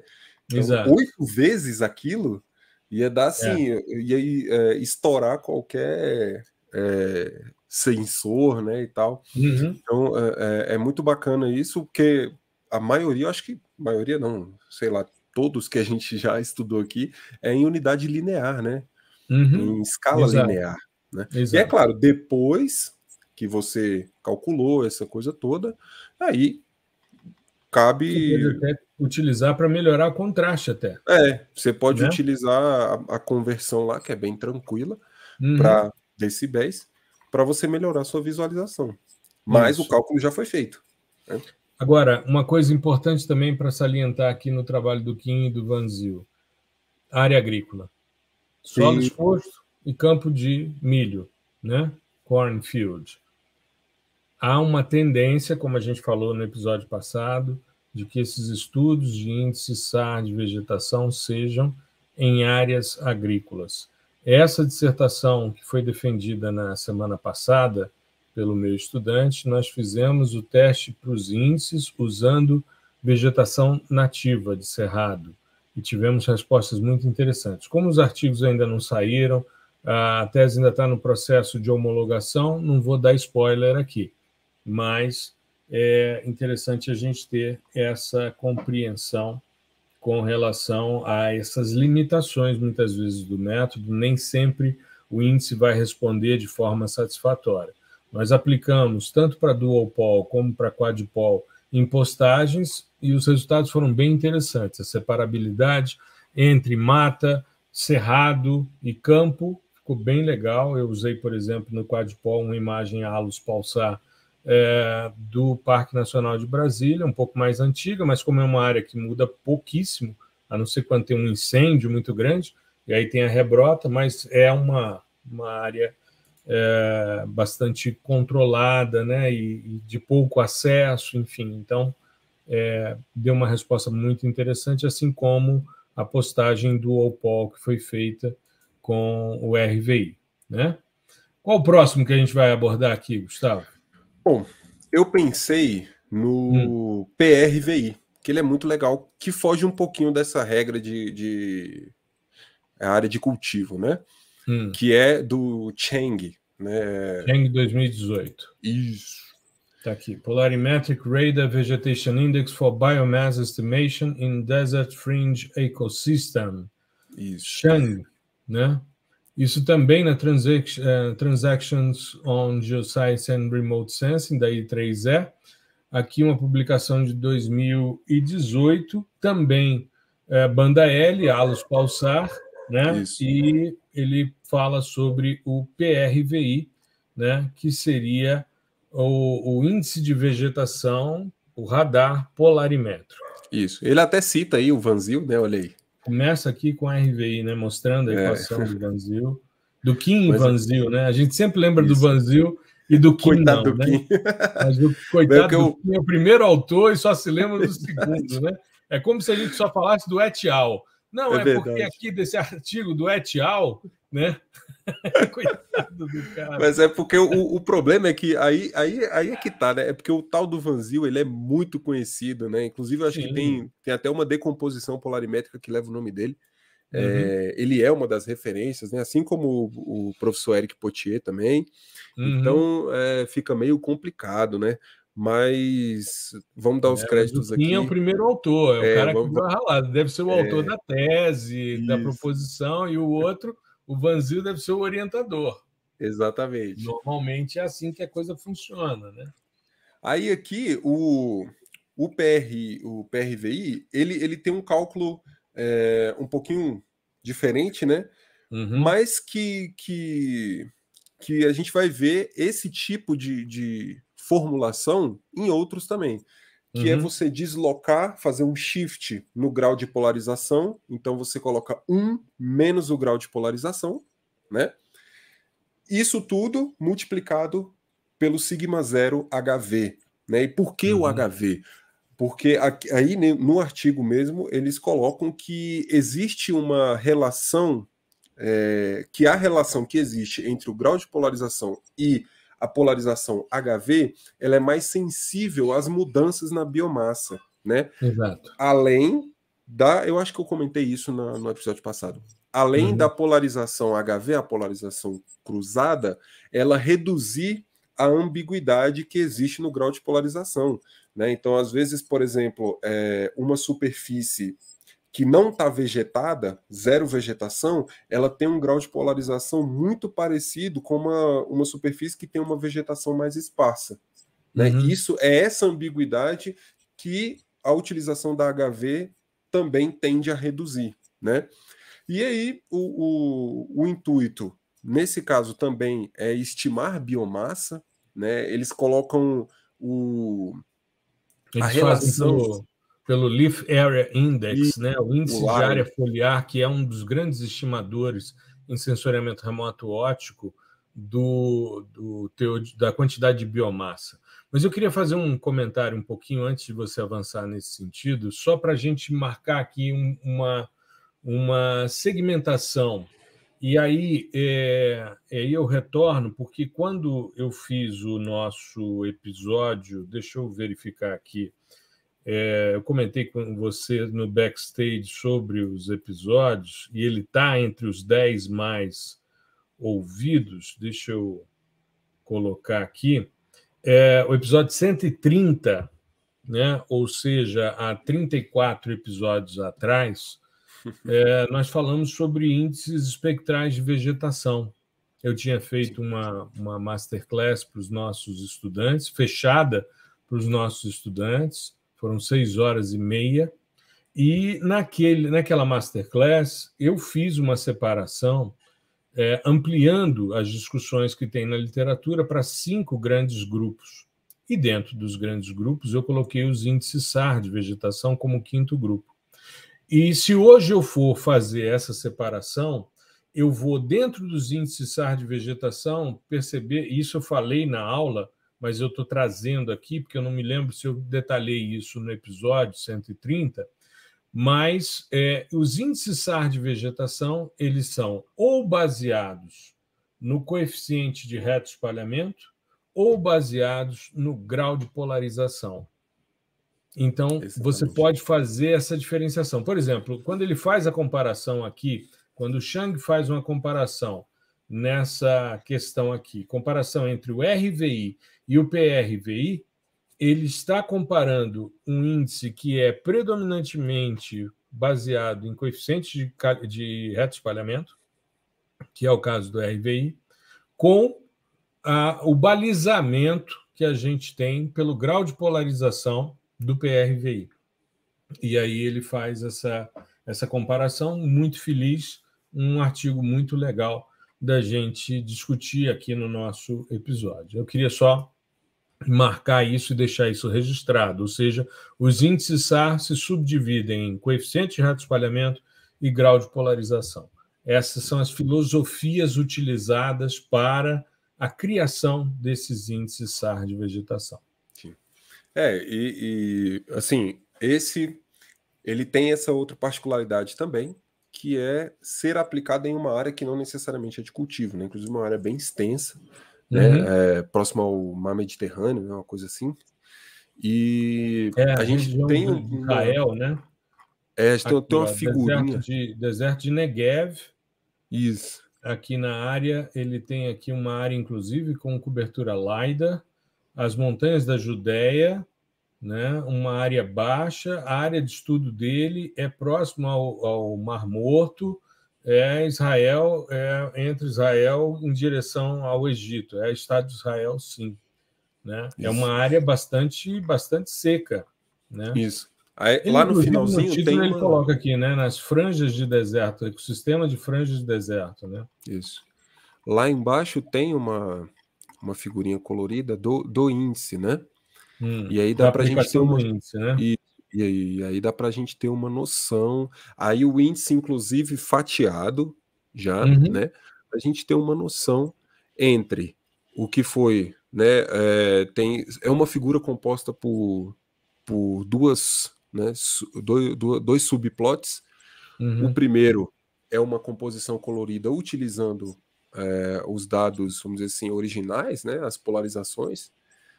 Então, Exato. Oito vezes aquilo ia dar é. assim, é. ia é, estourar qualquer é, sensor, né? E tal. Uhum. Então é, muito bacana isso, porque a maioria, eu acho que maioria não, sei lá, todos que a gente já estudou aqui, é em unidade linear, né? Uhum. Em escala Exato. linear. Né? E é claro, depois que você calculou essa coisa toda, aí cabe utilizar para melhorar o contraste até. É, você pode né? utilizar a, a, conversão lá que é bem tranquila uhum. para decibéis para você melhorar a sua visualização. Mas Isso. o cálculo já foi feito. Né? Agora, uma coisa importante também para salientar aqui no trabalho do Kim e do Vanzio área agrícola. Solo Sim. exposto, e campo de milho, né? Cornfield. Há uma tendência, como a gente falou no episódio passado, de que esses estudos de índice SAR de vegetação sejam em áreas agrícolas. Essa dissertação que foi defendida na semana passada pelo meu estudante, nós fizemos o teste para os índices usando vegetação nativa de cerrado e tivemos respostas muito interessantes. Como os artigos ainda não saíram, a tese ainda está no processo de homologação, não vou dar spoiler aqui, mas é interessante a gente ter essa compreensão com relação a essas limitações, muitas vezes, do método, nem sempre o índice vai responder de forma satisfatória. Nós aplicamos tanto para dual poll como para quadpol em postagens e os resultados foram bem interessantes. A separabilidade entre mata, cerrado e campo ficou bem legal. Eu usei, por exemplo, no quadpol uma imagem a halos pulsar é, do Parque Nacional de Brasília, um pouco mais antiga, mas como é uma área que muda pouquíssimo, a não ser quando tem um incêndio muito grande, e aí tem a rebrota, mas é uma, uma área é, bastante controlada, né, e, e, de pouco acesso, enfim, então é, deu uma resposta muito interessante, assim como a postagem do OPOL que foi feita com o RVI. Né? Qual o próximo que a gente vai abordar aqui, Gustavo? Bom, eu pensei no hum. PRVI, que ele é muito legal, que foge um pouquinho dessa regra de, de área de cultivo, né? Hum. Que é do Cheng. Né? Cheng 2018. Isso. Tá aqui. Polarimetric Radar Vegetation Index for Biomass Estimation in Desert Fringe Ecosystem. Isso. Cheng né? Isso também na uh, Transactions on Geoscience and Remote Sensing, da I3E. Aqui uma publicação de 2018, também uh, banda L, Alus Pulsar, né? Isso. E ele fala sobre o PRVI, né? Que seria o, o índice de vegetação, o radar polarimetro. Isso. Ele até cita aí o Vanzil, né? Olha aí. Começa aqui com a RVI, né? Mostrando a é. equação é. do Vanzil. Do Kim Mas... Vanzil, né? A gente sempre lembra Isso. do Vanzil e do Kim coitado não, do né? Kim. Mas o coitado eu... do Kim é o primeiro autor e só se lembra do segundo, né? É como se a gente só falasse do et al. Não, é, é porque aqui desse artigo do et al, né? Coitado do cara. Mas é porque o, o problema é que aí, aí, aí é que tá, né? É porque o tal do Vanzil, ele é muito conhecido, né? Inclusive, eu acho Sim. que tem, tem até uma decomposição polarimétrica que leva o nome dele. É, uhum. É, ele é uma das referências, né? assim como o, o professor Eric Potier também. Então, uhum. Então é, fica meio complicado, né? Mas vamos dar os é, créditos aqui. Quem é o primeiro autor? É o é, cara vamos... que vai ralado. Deve ser o é, autor da tese, Isso. da proposição, e o outro o Vanzio deve ser o orientador. Exatamente. Normalmente é assim que a coisa funciona, né? Aí aqui o, o PR, o PRVI, ele, ele tem um cálculo é, um pouquinho diferente, né? Uhum. Mas que, que, que a gente vai ver esse tipo de, de formulação em outros também que é uhum. é você deslocar, fazer um shift no grau de polarização. Então você coloca 1 menos o grau de polarização, né? Isso tudo multiplicado pelo sigma zero HV, né? E por que uhum. o HV? Porque aí no artigo mesmo eles colocam que existe uma relação, é, que a relação que existe entre o grau de polarização e a polarização HV ela é mais sensível às mudanças na biomassa, né? Exato. Além da, eu acho que eu comentei isso na, no episódio passado. Além uhum. da polarização HV, a polarização cruzada, ela reduzir a ambiguidade que existe no grau de polarização. Né? Então, às vezes, por exemplo, é, uma superfície que não está vegetada, zero vegetação, ela tem um grau de polarização muito parecido com uma, uma superfície que tem uma vegetação mais esparsa. Né? Uhum. Isso é essa ambiguidade que a utilização da HV também tende a reduzir. Né? E aí o, o, o intuito, nesse caso também, é estimar biomassa. Né? Eles colocam o, a relação pelo Leaf Area Index, e, né, o índice de área foliar, que é um dos grandes estimadores em sensoriamento remoto ótico do, do teu, da quantidade de biomassa. Mas eu queria fazer um comentário um pouquinho antes de você avançar nesse sentido, só para a gente marcar aqui um, uma, uma segmentação. E aí, é, aí eu retorno, porque quando eu fiz o nosso episódio, deixa eu verificar aqui, é, eu comentei com você no backstage sobre os episódios e ele está entre os 10 mais ouvidos. Deixa eu colocar aqui. É, o episódio 130, né? ou seja, há 34 episódios atrás, é, nós falamos sobre índices espectrais de vegetação. Eu tinha feito uma, uma masterclass para os nossos estudantes, fechada para os nossos estudantes foram seis horas e meia. E naquele, naquela masterclass, eu fiz uma separação é, ampliando as discussões que tem na literatura para cinco grandes grupos. E dentro dos grandes grupos, eu coloquei os índices SAR de vegetação como quinto grupo. E se hoje eu for fazer essa separação, eu vou, dentro dos índices SAR de vegetação, perceber, isso eu falei na aula, mas eu estou trazendo aqui, porque eu não me lembro se eu detalhei isso no episódio 130, mas é, os índices SAR de vegetação, eles são ou baseados no coeficiente de reto espalhamento ou baseados no grau de polarização. Então, Esse você também. pode fazer essa diferenciação. Por exemplo, quando ele faz a comparação aqui, quando o Chang faz uma comparação nessa questão aqui. Comparação entre o RVI e o PRVI, ele está comparando um índice que é predominantemente baseado em coeficiente de, de reto espalhamento, que é o caso do RVI, com a, o balizamento que a gente tem pelo grau de polarização do PRVI. E aí ele faz essa, essa comparação muito feliz, um artigo muito legal da gente discutir aqui no nosso episódio. Eu queria só marcar isso e deixar isso registrado, ou seja, os índices SAR se subdividem em coeficiente de reto espalhamento e grau de polarização. Essas são as filosofias utilizadas para a criação desses índices SAR de vegetação. É, e, e assim, esse ele tem essa outra particularidade também, que é ser aplicada em uma área que não necessariamente é de cultivo, né? Inclusive uma área bem extensa, né? Uhum. É, próxima ao mar Mediterrâneo, né? uma coisa assim. E é, a, a gente tem um Israel, né? É, a gente aqui, tem uma ó, figurinha deserto de, deserto de Negev. Isso. Aqui na área, ele tem aqui uma área inclusive com cobertura laida, as montanhas da Judéia, né? uma área baixa, a área de estudo dele é próximo ao, ao Mar Morto, é Israel, é entre Israel em direção ao Egito, é Estado de Israel, sim. Né? É uma área bastante, bastante seca. Né? Isso. Aí, lá no finalzinho no título, tem ele coloca aqui, né, nas franjas de deserto, ecossistema de franjas de deserto, né? Isso. Lá embaixo tem uma uma figurinha colorida do, do índice, né? Hum, e aí dá para a gente ter uma... índice, né? E, e, aí, e aí dá para a gente ter uma noção. Aí o índice, inclusive, fatiado já, uhum. né? A gente ter uma noção entre o que foi, né? É, tem, é uma figura composta por, por duas, né? Dois, dois subplots. Uhum. O primeiro é uma composição colorida utilizando é, os dados, vamos dizer assim, originais, né? As polarizações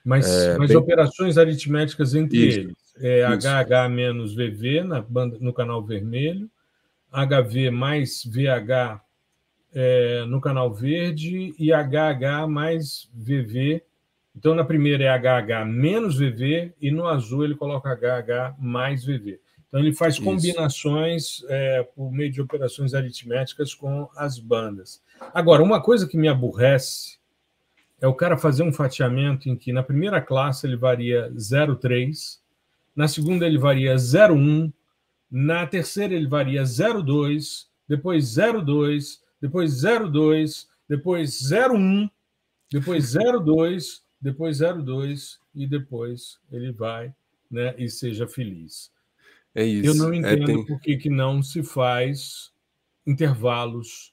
mas, é, mas bem... operações aritméticas entre isso, eles. É HH menos VV na banda, no canal vermelho, HV mais VH é, no canal verde e HH mais VV. Então, na primeira é HH menos VV e no azul ele coloca HH mais VV. Então, ele faz combinações é, por meio de operações aritméticas com as bandas. Agora, uma coisa que me aborrece é o cara fazer um fatiamento em que na primeira classe ele varia 0,3, na segunda ele varia 0,1, na terceira ele varia 0,2, depois 0,2, depois 0,2, depois 0,1, depois 0,2, depois 0,2 e depois ele vai né, e seja feliz. É isso. Eu não é, entendo é, tem... por que, que não se faz intervalos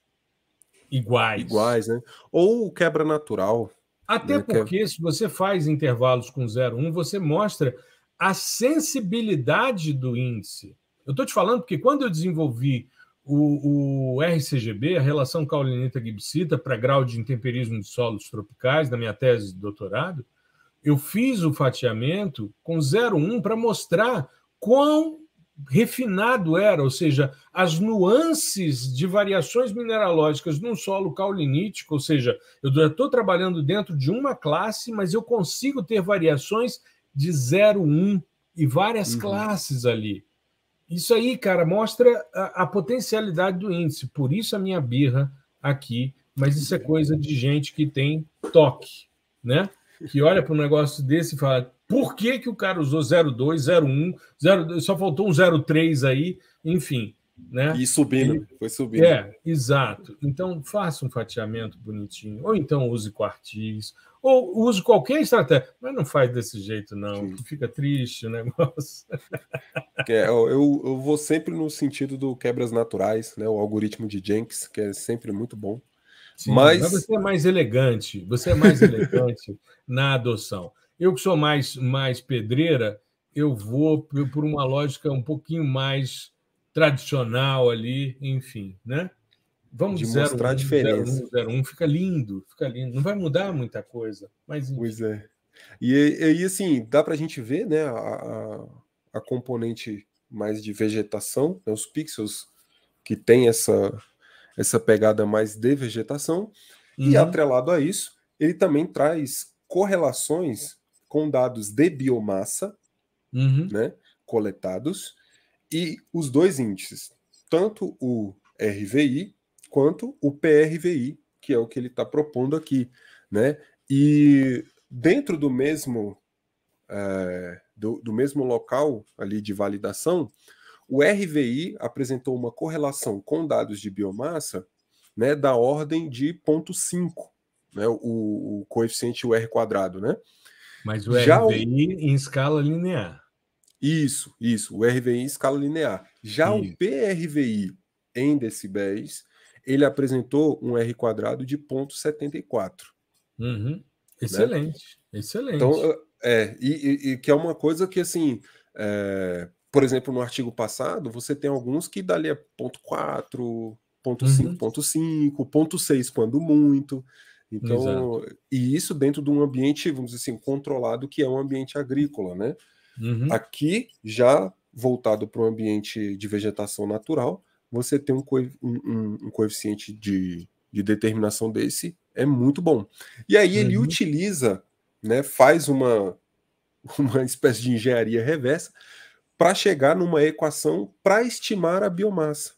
iguais. Iguais, né? Ou quebra natural, até né, é porque, se você faz intervalos com 0,1, você mostra a sensibilidade do índice. Eu estou te falando que quando eu desenvolvi o, o RCGB, a relação caulinita-gibsita para grau de intemperismo de solos tropicais, na minha tese de doutorado, eu fiz o fatiamento com 0,1 para mostrar quão refinado era, ou seja, as nuances de variações mineralógicas num solo caulinítico, ou seja, eu estou trabalhando dentro de uma classe, mas eu consigo ter variações de 0, 1 um, e várias uhum. classes ali. Isso aí, cara, mostra a, a, potencialidade do índice. Por isso a minha birra aqui, mas isso é coisa de gente que tem toque, né? Que olha para um negócio desse e fala, por que, que o cara usou 02, 01, 02, só faltou um 03 aí, enfim. Né? E subindo, foi subindo. É, exato. Então, faça um fatiamento bonitinho, ou então use quartis, ou use qualquer estratégia, mas não faz desse jeito, não. Sim. Fica triste o negócio. É, eu, eu vou sempre no sentido do quebras naturais, né? O algoritmo de Jenks, que é sempre muito bom. Sim, mas... mas... você é mais elegante, você é mais elegante na adoção. Eu que sou mais, mais pedreira, eu vou por uma lógica um pouquinho mais tradicional ali, enfim, né? Vamos de zero, mostrar um, a diferença. 01, zero, um, fica lindo, fica lindo. Não vai mudar muita coisa, mas enfim. Pois é. E, aí assim, dá para a gente ver né, a, a, a, componente mais de vegetação, né, os pixels que tem essa, essa pegada mais de vegetação, uhum. e atrelado a isso, ele também traz correlações com dados de biomassa, uhum. né, coletados, e os dois índices, tanto o RVI quanto o PRVI, que é o que ele está propondo aqui, né? E dentro do mesmo é, do, do mesmo local ali de validação, o RVI apresentou uma correlação com dados de biomassa, né, da ordem de 0,5, né, o, o coeficiente r quadrado, né? Mas o Já RVI o... em escala linear. Isso, isso, o RVI em escala linear. Já isso. o PRVI em decibéis, ele apresentou um R quadrado de 0,74. Uhum. Excelente, né? excelente. Então, é, e, e, e, que é uma coisa que, assim, é, por exemplo, no artigo passado, você tem alguns que dali é 0,4, 0,5, 0,5, 0,6 quando muito. Então, Exato. e isso dentro de um ambiente, vamos dizer assim, controlado, que é um ambiente agrícola, né? Uhum. Aqui, já voltado para um ambiente de vegetação natural, você tem um, co um, um coeficiente de, de, determinação desse, é muito bom. E aí ele uhum. utiliza, né, faz uma, uma espécie de engenharia reversa para chegar numa equação para estimar a biomassa.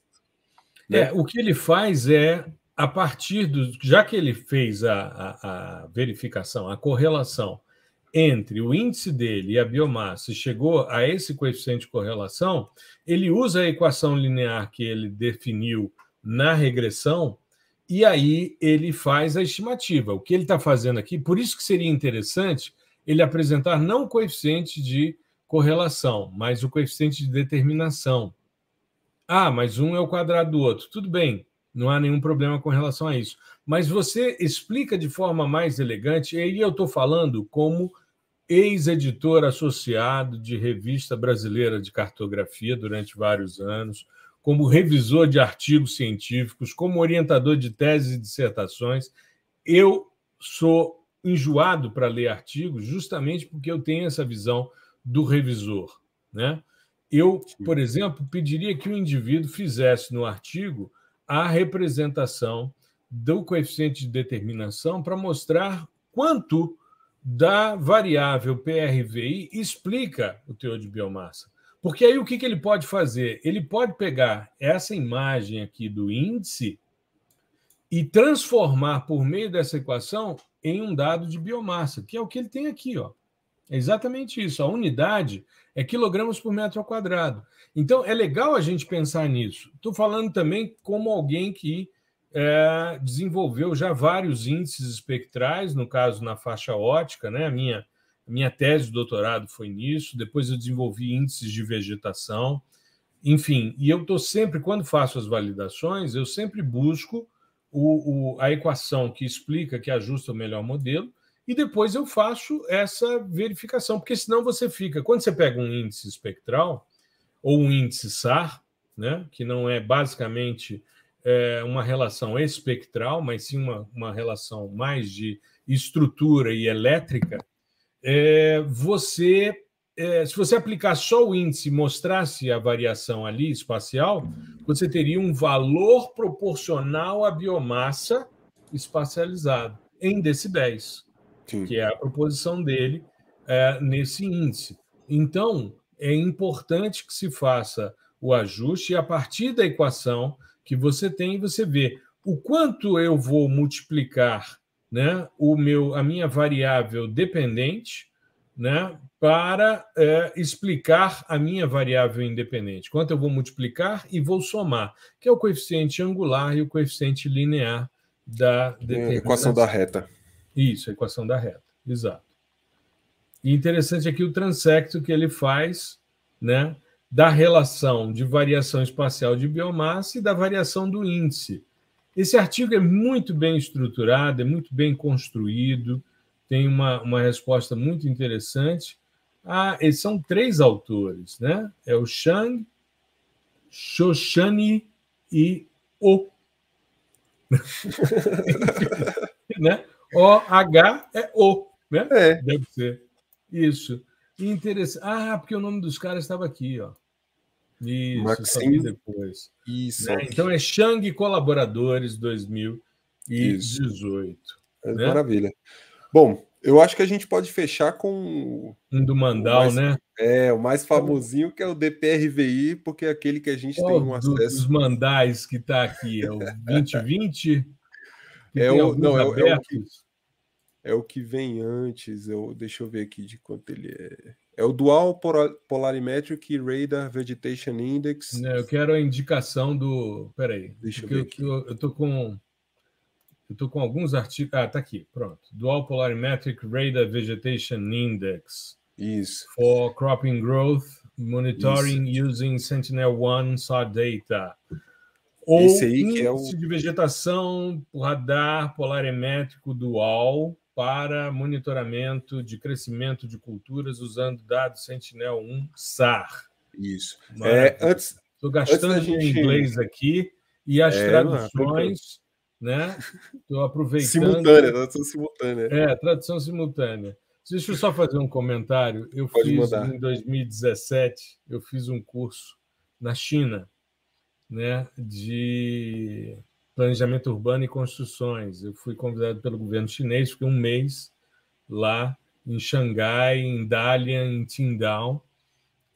É, né? o que ele faz é a partir do. Já que ele fez a, a, a verificação, a correlação entre o índice dele e a biomassa e chegou a esse coeficiente de correlação, ele usa a equação linear que ele definiu na regressão e aí ele faz a estimativa. O que ele está fazendo aqui, por isso que seria interessante ele apresentar não o coeficiente de correlação, mas o coeficiente de determinação. Ah, mas um é o quadrado do outro. Tudo bem, não há nenhum problema com relação a isso. Mas você explica de forma mais elegante, e aí eu estou falando como ex-editor associado de Revista Brasileira de Cartografia durante vários anos, como revisor de artigos científicos, como orientador de teses e dissertações. Eu sou enjoado para ler artigos justamente porque eu tenho essa visão do revisor. Né? Eu, por exemplo, pediria que o indivíduo fizesse no artigo a representação do coeficiente de determinação para mostrar quanto da variável PRVI explica o teor de biomassa. Porque aí o que, que ele pode fazer? Ele pode pegar essa imagem aqui do índice e transformar por meio dessa equação em um dado de biomassa, que é o que ele tem aqui, ó. É exatamente isso. A unidade é quilogramas por metro quadrado. Então, é legal a gente pensar nisso. Estou falando também como alguém que é, desenvolveu já vários índices espectrais, no caso, na faixa ótica, né? A minha, minha tese de doutorado foi nisso. Depois, eu desenvolvi índices de vegetação. Enfim, e eu estou sempre, quando faço as validações, eu sempre busco o, o, a equação que explica, que ajusta o melhor modelo e depois eu faço essa verificação, porque senão você fica. Quando você pega um índice espectral ou um índice SAR, né, que não é basicamente é, uma relação espectral, mas sim uma, uma relação mais de estrutura e elétrica, é, você é, se você aplicar só o índice e mostrasse a variação ali espacial, você teria um valor proporcional à biomassa espacializado em decibéis. Sim. que é a proposição dele é, nesse índice. Então, é importante que se faça o ajuste e a partir da equação que você tem, você vê o quanto eu vou multiplicar né, o meu, a minha variável dependente né, para é, explicar a minha variável independente. Quanto eu vou multiplicar e vou somar, que é o coeficiente angular e o coeficiente linear da é, equação da reta. Isso, a equação da reta, exato. E interessante aqui o transecto que ele faz, né, da relação de variação espacial de biomassa e da variação do índice. Esse artigo é muito bem estruturado, é muito bem construído, tem uma, uma resposta muito interessante. Ah, são três autores, né? É o Shang, Shoshani e O. né? O-H é O, né? É. Deve ser. Isso. Interessante. Ah, porque o nome dos caras estava aqui, ó. Isso, Maxim. depois. Isso. Né? Então é Xang Colaboradores 2018. É, né? Maravilha. Bom, eu acho que a gente pode fechar com. Um do Mandal, mais, né? É, o mais famosinho que é o DPRVI, porque é aquele que a gente tem um acesso. Dos mandais que está aqui, é o 2020. É, é o, não, é, é, o que, é o que vem antes. Eu, deixa eu ver aqui de quanto ele é. É o Dual Polarimetric Radar Vegetation Index. Né, eu quero a indicação do. Peraí. Deixa eu ver. Aqui. Eu, eu tô com. Eu tô com alguns artigos. Ah, tá aqui. Pronto. Dual Polarimetric Radar Vegetation Index. Isso. For cropping growth monitoring Isso. using Sentinel-1 SAR data. Ou Esse aí que é o... de vegetação por radar polarimétrico dual para monitoramento de crescimento de culturas usando dados Sentinel-1 SAR. Isso. É, antes Estou gastando em inglês aqui e as é, traduções, não, né? Estou aproveitando. Simultânea, tradução simultânea. É, tradução simultânea. Deixa eu só fazer um comentário. Eu Pode fiz mandar. em 2017, eu fiz um curso na China né, de planejamento urbano e construções. Eu fui convidado pelo governo chinês, fiquei um mês lá em Xangai, em Dalian, em Qingdao,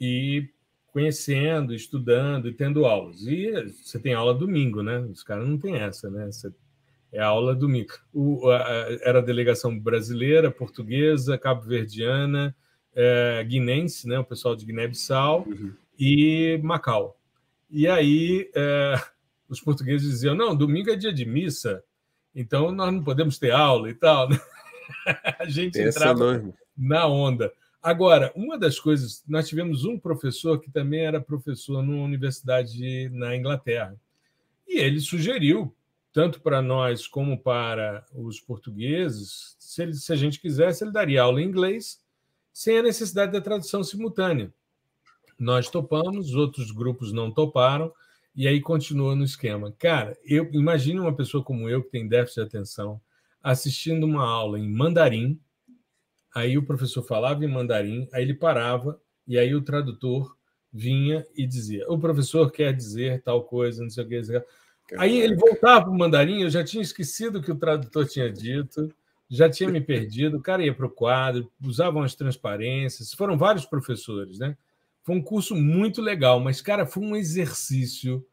e conhecendo, estudando e tendo aulas. E você tem aula domingo, né? Os caras não têm essa, né? Você é aula domingo. O, a, era a delegação brasileira, portuguesa, cabo-verdiana, é, eh, guinense, né? O pessoal de Guiné-Bissau uhum. e Macau. E aí é, os portugueses diziam: não, domingo é dia de missa, então nós não podemos ter aula e tal. Né? A gente Pensa é entrava nome. na onda. Agora, uma das coisas, nós tivemos um professor que também era professor numa universidade na Inglaterra. E ele sugeriu, tanto para nós como para os portugueses, se, ele, se a gente quisesse, ele daria aula em inglês sem a necessidade da tradução simultânea. Nós topamos, outros grupos não toparam, e aí continua no esquema. Cara, eu imagino uma pessoa como eu, que tem déficit de atenção, assistindo uma aula em mandarim, aí o professor falava em mandarim, aí ele parava, e aí o tradutor vinha e dizia: o professor quer dizer tal coisa, não sei o que. Aí ele voltava para o mandarim, eu já tinha esquecido o que o tradutor tinha dito, já tinha me perdido, o cara ia para o quadro, usavam as transparências, foram vários professores, né? Foi um curso muito legal, mas, cara, foi um exercício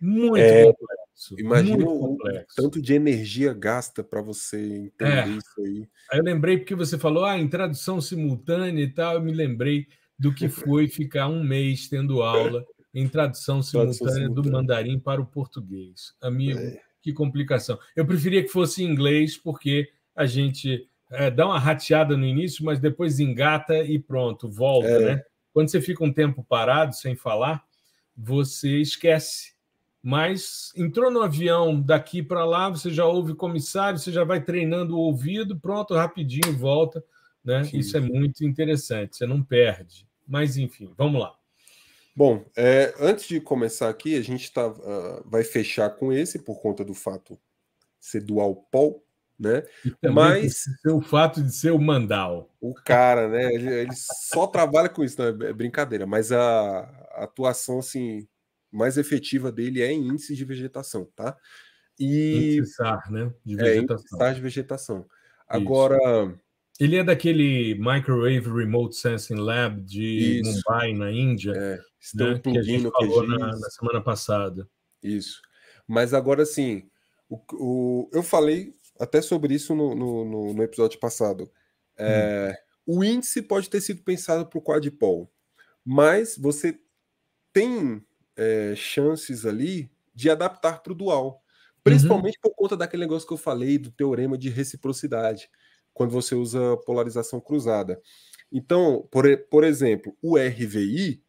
muito é, complexo. Imagina muito complexo. o tanto de energia gasta para você entender é. isso aí. Aí eu lembrei porque você falou, ah, em tradução simultânea e tal, eu me lembrei do que foi ficar um mês tendo aula em tradução simultânea, do mandarim para o português. Amigo, é. que complicação. Eu preferia que fosse em inglês, porque a gente é, dá uma rateada no início, mas depois engata e pronto, volta, é. né? Quando você fica um tempo parado, sem falar, você esquece. Mas entrou no avião daqui para lá, você já ouve comissário, você já vai treinando o ouvido, pronto, rapidinho volta. Né? Isso é muito interessante, você não perde. Mas enfim, vamos lá. Bom, é, antes de começar aqui, a gente tá, uh, vai fechar com esse, por conta do fato ser dual pol, né? Mas o fato de ser o Mandal, o cara, né? Ele, ele só trabalha com isso, não é, é brincadeira. Mas a atuação assim mais efetiva dele é em índice de vegetação, tá? E índice né? De é, vegetação. É, de vegetação. Agora isso. ele é daquele Microwave Remote Sensing Lab de isso. Mumbai, na Índia, é, estão né? que a gente falou na, na semana passada. Isso. Mas agora, assim, o, o, eu falei até sobre isso no, no, no episódio passado. É, hum. O índice pode ter sido pensado para o quadpol, mas você tem é, chances ali de adaptar para o dual, uhum. principalmente uhum. por conta daquele negócio que eu falei do teorema de reciprocidade, quando você usa polarização cruzada. Então, por, por exemplo, o RVI,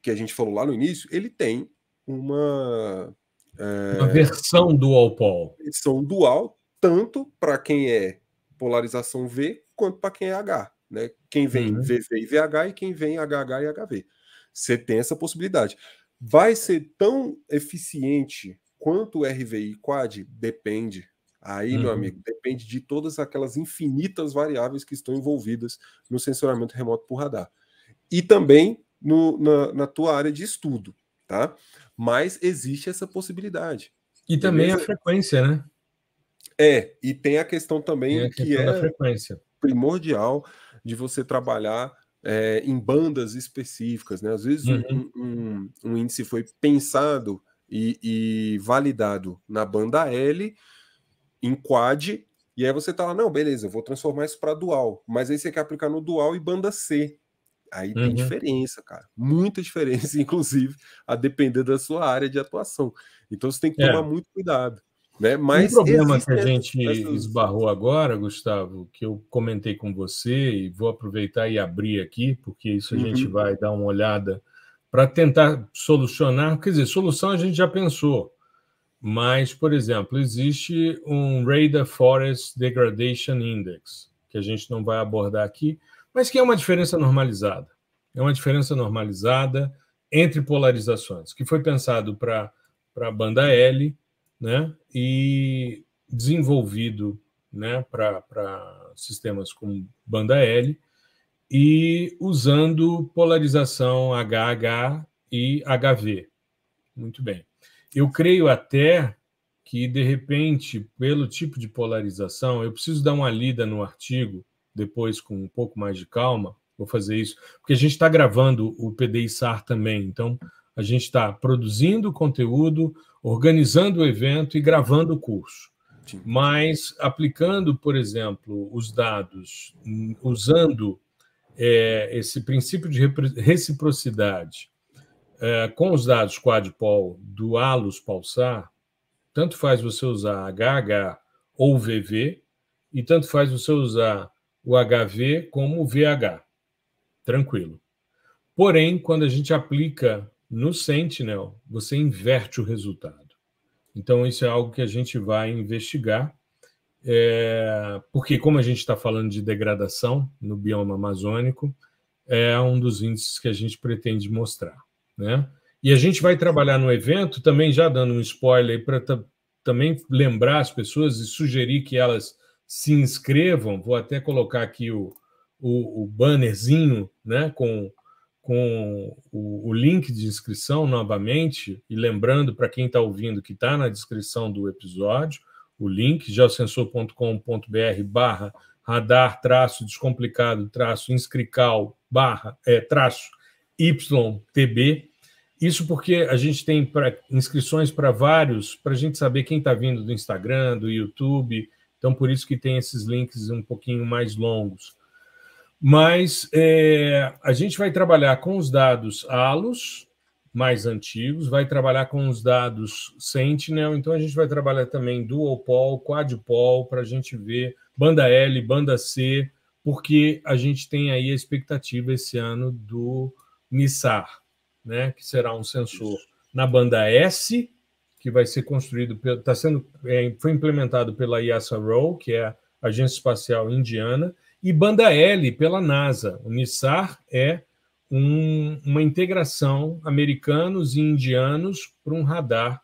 que a gente falou lá no início, ele tem uma. É, uma versão dual pol Versão dual tanto para quem é polarização V quanto para quem é H. Né? Quem vem uhum. VV e VH e quem vem HH e HV. Você tem essa possibilidade. Vai ser tão eficiente quanto o RVI Quad? Depende. Aí, uhum. meu amigo, depende de todas aquelas infinitas variáveis que estão envolvidas no sensoramento remoto por radar. E também no, na, na tua área de estudo, tá? Mas existe essa possibilidade. E também Beleza? a frequência, né? É, e tem a questão também a que é primordial de você trabalhar é, em bandas específicas, né? Às vezes uhum. um, um, um, índice foi pensado e, e, validado na banda L, em quad, e aí você tá lá, não, beleza, eu vou transformar isso para dual, mas aí você quer aplicar no dual e banda C. Aí uhum. tem diferença, cara. Muita diferença, inclusive, a depender da sua área de atuação. Então você tem que é. tomar é. muito cuidado. Né? Mas um problema que a é gente é esbarrou agora, Gustavo, que eu comentei com você e vou aproveitar e abrir aqui, porque isso a uhum. gente vai dar uma olhada para tentar solucionar. Quer dizer, solução a gente já pensou, mas, por exemplo, existe um Radar Forest Degradation Index, que a gente não vai abordar aqui, mas que é uma diferença normalizada. É uma diferença normalizada entre polarizações, que foi pensado para a banda L né, e desenvolvido né, para sistemas como banda L e usando polarização HH e HV. Muito bem. Eu creio até que, de repente, pelo tipo de polarização, eu preciso dar uma lida no artigo, depois com um pouco mais de calma, vou fazer isso, porque a gente está gravando o PDI-SAR também, então a gente está produzindo conteúdo, organizando o evento e gravando o curso. Sim. Mas aplicando, por exemplo, os dados, usando é, esse princípio de reciprocidade é, com os dados quadpol do alus pulsar, tanto faz você usar HH ou VV, e tanto faz você usar o HV como o VH. Tranquilo. Porém, quando a gente aplica no Sentinel, você inverte o resultado. Então, isso é algo que a gente vai investigar, é, porque, como a gente está falando de degradação no bioma amazônico, é um dos índices que a gente pretende mostrar. Né? E a gente vai trabalhar no evento, também já dando um spoiler para também lembrar as pessoas e sugerir que elas se inscrevam. Vou até colocar aqui o, o, o bannerzinho né, com com o, o link de inscrição novamente, e lembrando para quem está ouvindo que está na descrição do episódio, o link geosensor.com.br barra radar traço descomplicado traço inscrical barra é, traço YTB. Isso porque a gente tem pra, inscrições para vários, para a gente saber quem está vindo do Instagram, do YouTube. Então, por isso que tem esses links um pouquinho mais longos. Mas é, a gente vai trabalhar com os dados ALOS, mais antigos, vai trabalhar com os dados Sentinel, então a gente vai trabalhar também dual pol, quadpol, para a gente ver banda L, banda C, porque a gente tem aí a expectativa esse ano do NISAR, né, que será um sensor Isso. na banda S, que vai ser construído, está sendo, é, foi implementado pela IASA-RO, que é a Agência Espacial Indiana, e banda L pela NASA. O NISAR é um, uma integração americanos e indianos para um radar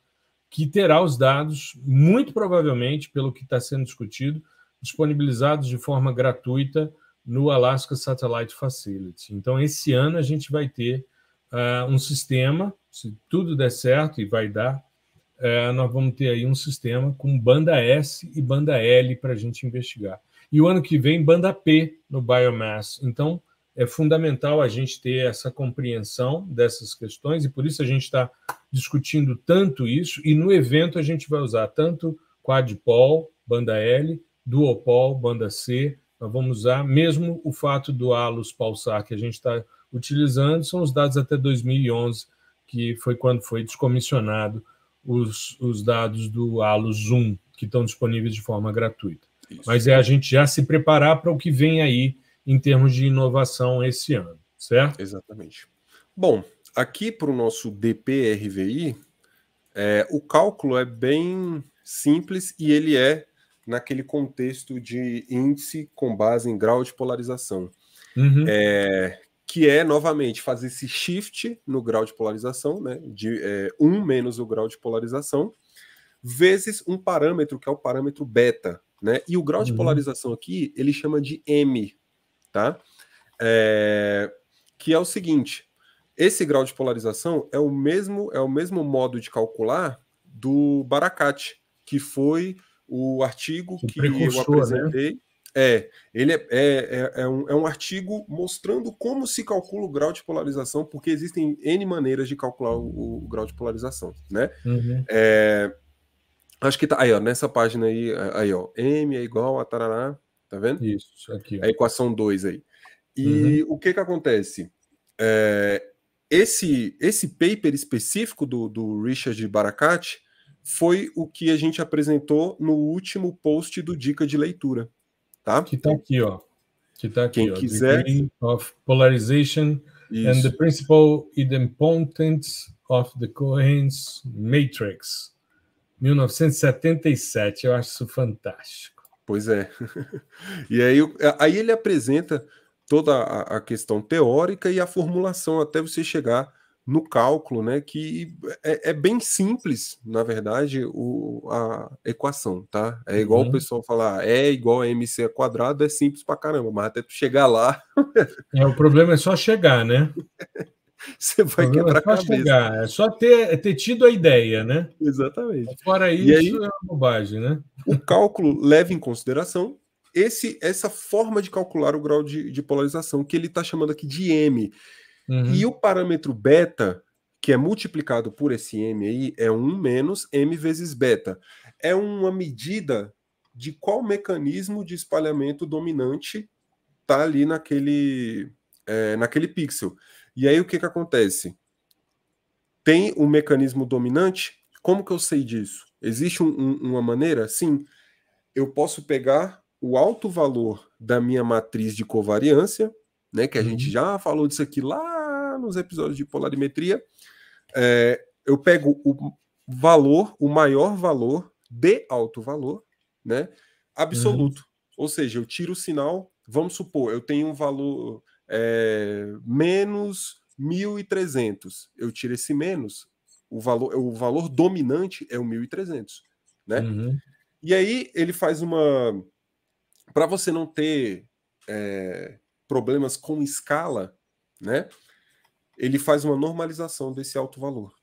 que terá os dados, muito provavelmente, pelo que está sendo discutido, disponibilizados de forma gratuita no Alaska Satellite Facility. Então, esse ano a gente vai ter uh, um sistema, se tudo der certo e vai dar, uh, nós vamos ter aí um sistema com banda S e banda L para a gente investigar. E o ano que vem, banda P no biomass. Então, é fundamental a gente ter essa compreensão dessas questões e por isso a gente está discutindo tanto isso. E no evento a gente vai usar tanto quadpol, banda L, duopol, banda C. Nós vamos usar mesmo o fato do alus pulsar que a gente está utilizando, são os dados até 2011, que foi quando foi descomissionado os, os dados do alus Zoom, que estão disponíveis de forma gratuita. Isso. Mas é a gente já se preparar para o que vem aí em termos de inovação esse ano, certo? Exatamente. Bom, aqui para o nosso DPRVI, é, o cálculo é bem simples e ele é naquele contexto de índice com base em grau de polarização. Uhum. É, que é, novamente, fazer esse shift no grau de polarização, né, de é, 1 menos o grau de polarização, vezes um parâmetro, que é o parâmetro beta, né? E o grau uhum. de polarização aqui ele chama de M, tá? É... Que é o seguinte: esse grau de polarização é o mesmo é o mesmo modo de calcular do Barakat, que foi o artigo que eu né? apresentei. Né? É, ele é, é, é, é, um, é um artigo mostrando como se calcula o grau de polarização, porque existem N maneiras de calcular o, o grau de polarização, né? Uhum. É, Acho que tá aí, ó, nessa página aí, aí, ó, M é igual a tarará, tá vendo? Isso, aqui. A equação 2 aí. E uhum. o que que acontece? É, esse, esse paper específico do, do Richard Barakat foi o que a gente apresentou no último post do Dica de Leitura, tá? Que tá aqui, ó. Que tá aqui, Quem ó. quiser. Degree of Polarization Isso. and the Principal Idempotence of the coherence Matrix. 1977, eu acho isso fantástico. Pois é. e aí, aí ele apresenta toda a, questão teórica e a formulação até você chegar no cálculo, né? Que é, é bem simples, na verdade, o, a equação, tá? É igual uhum. o pessoal falar ah, é igual a mc quadrado, é simples pra caramba, mas até tu chegar lá. é, o problema é só chegar, né? você vai tá é quebrar a cabeça. Chegar. É só ter, é ter tido a ideia, né? Exatamente. Fora isso, aí, é uma bobagem, né? O cálculo leva em consideração esse, essa forma de calcular o grau de, de polarização, que ele está chamando aqui de M. Uhum. E o parâmetro beta, que é multiplicado por esse M aí, é 1 menos M vezes beta. É uma medida de qual mecanismo de espalhamento dominante está ali naquele, é, naquele pixel. E aí o que, que acontece? Tem um mecanismo dominante? Como que eu sei disso? Existe um, um, uma maneira? Sim, eu posso pegar o alto valor da minha matriz de covariância, né, que a uhum. gente já falou disso aqui lá nos episódios de polarimetria. É, eu pego o valor, o maior valor de alto valor, né, absoluto. Uhum. Ou seja, eu tiro o sinal. Vamos supor, eu tenho um valor, é, menos 1.300. Eu tiro esse menos, o valor, o valor dominante é o 1.300, né? Uhum. E aí ele faz uma... Para você não ter é, problemas com escala, né? Ele faz uma normalização desse alto valor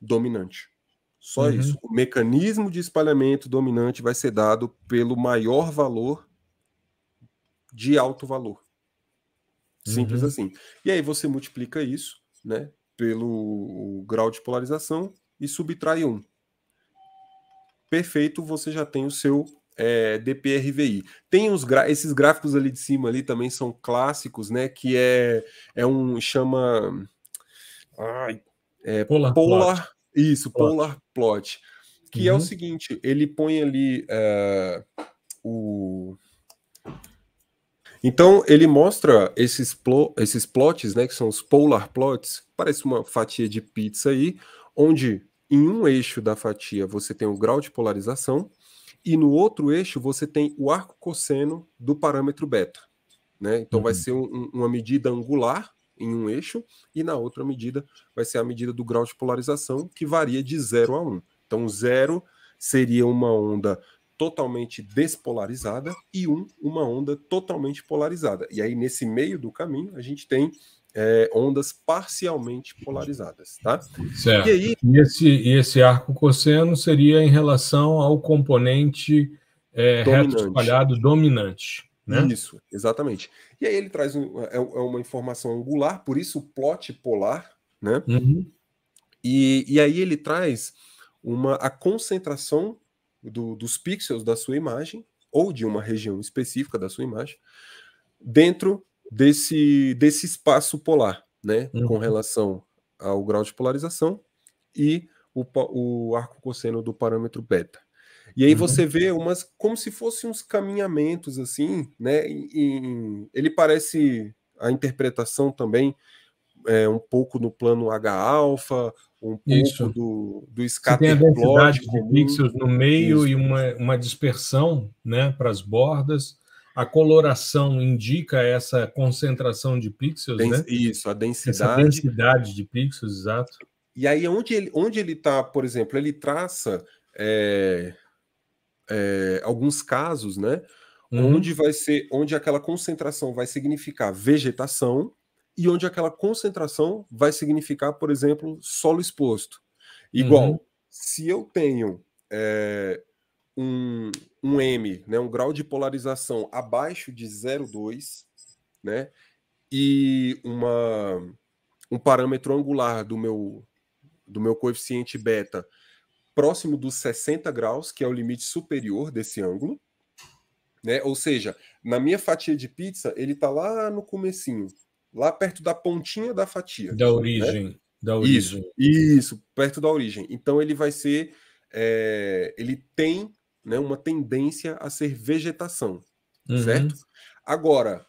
dominante. Só uhum. isso. O mecanismo de espalhamento dominante vai ser dado pelo maior valor de alto valor. Simples uhum. assim. E aí você multiplica isso, né, pelo grau de polarização e subtrai 1. Perfeito, você já tem o seu é, eh, DPRVI. Tem os esses gráficos ali de cima ali também são clássicos, né? Que é, é um chama ai, é, polar, polar plot. isso polar, polar plot, que uhum. é o uhum. seguinte, ele põe ali uh, o então, ele mostra esses, plo, esses plots, né, que são os polar plots, parece uma fatia de pizza aí, onde em um eixo da fatia você tem o grau de polarização e no outro eixo você tem o arco cosseno do parâmetro beta. Né? Então, uhum. vai ser um, uma medida angular em um eixo e na outra medida vai ser a medida do grau de polarização que varia de 0 a 1. Um. Então, 0 seria uma onda totalmente despolarizada e um, uma onda totalmente polarizada. E aí, nesse meio do caminho, a gente tem é, ondas parcialmente polarizadas, tá? Certo. E, aí... e esse, e esse arco cosseno seria em relação ao componente é, reto espalhado dominante. Né? Isso, exatamente. E aí ele traz um, é, é, uma informação angular, por isso o plot polar, né? Uhum. E, e aí ele traz uma a concentração do, dos pixels da sua imagem, ou de uma região específica da sua imagem, dentro desse, desse espaço polar, né? Uhum. Com relação ao grau de polarização e o, o arco cosseno do parâmetro beta. E aí você vê umas como se fossem uns caminhamentos assim, né? ele parece a interpretação também é, um pouco no plano H alfa, um pouco Isso. do, do scatter Você tem a densidade de pixels no meio Isso. e uma, uma dispersão né, para as bordas. A coloração indica essa concentração de pixels, né? Isso, a densidade. Essa densidade de pixels, exato. E aí, onde ele está, onde ele está por exemplo, ele traça é, é, alguns casos, né? Uhum. Onde vai ser, onde aquela concentração vai significar vegetação, e onde aquela concentração vai significar, por exemplo, solo exposto. Igual, uhum. se eu tenho é, um, um M, né, um grau de polarização abaixo de 0,2, né, e uma, um parâmetro angular do meu, do meu coeficiente beta próximo dos 60 graus, que é o limite superior desse ângulo, né? Ou seja, na minha fatia de pizza, ele está lá no comecinho, lá perto da pontinha da fatia. Da né? origem. Né? Da origem. Isso, isso, perto da origem. Então ele vai ser. É, ele tem né, uma tendência a ser vegetação, uhum. certo? Agora,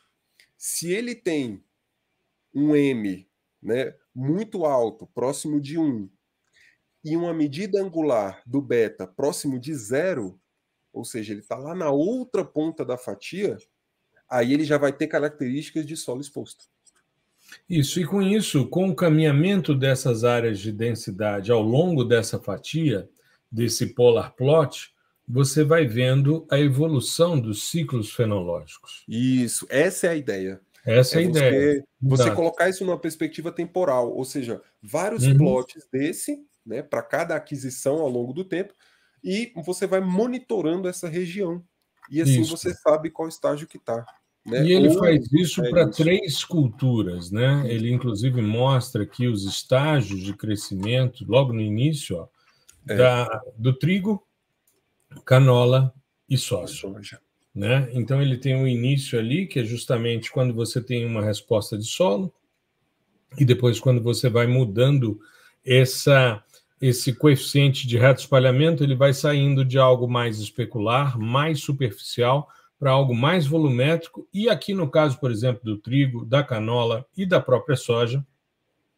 se ele tem um M né, muito alto, próximo de 1, e uma medida angular do beta próximo de zero, ou seja, ele está lá na outra ponta da fatia, aí ele já vai ter características de solo exposto. Isso, e com isso, com o caminhamento dessas áreas de densidade ao longo dessa fatia, desse polar plot, você vai vendo a evolução dos ciclos fenológicos. Isso, essa é a ideia. Essa é a é você, ideia. Você Exato. colocar isso numa perspectiva temporal, ou seja, vários uhum. plots desse, né, para cada aquisição ao longo do tempo, e você vai monitorando essa região. E assim isso. você sabe qual estágio que está. Né? E ele Ou, faz isso é para três culturas, né? Ele inclusive mostra aqui os estágios de crescimento logo no início ó, é. da, do trigo, canola e soja. Né? Então ele tem um início ali que é justamente quando você tem uma resposta de solo e depois quando você vai mudando essa esse coeficiente de reto espalhamento, ele vai saindo de algo mais especular, mais superficial para algo mais volumétrico e aqui no caso, por exemplo, do trigo, da canola e da própria soja,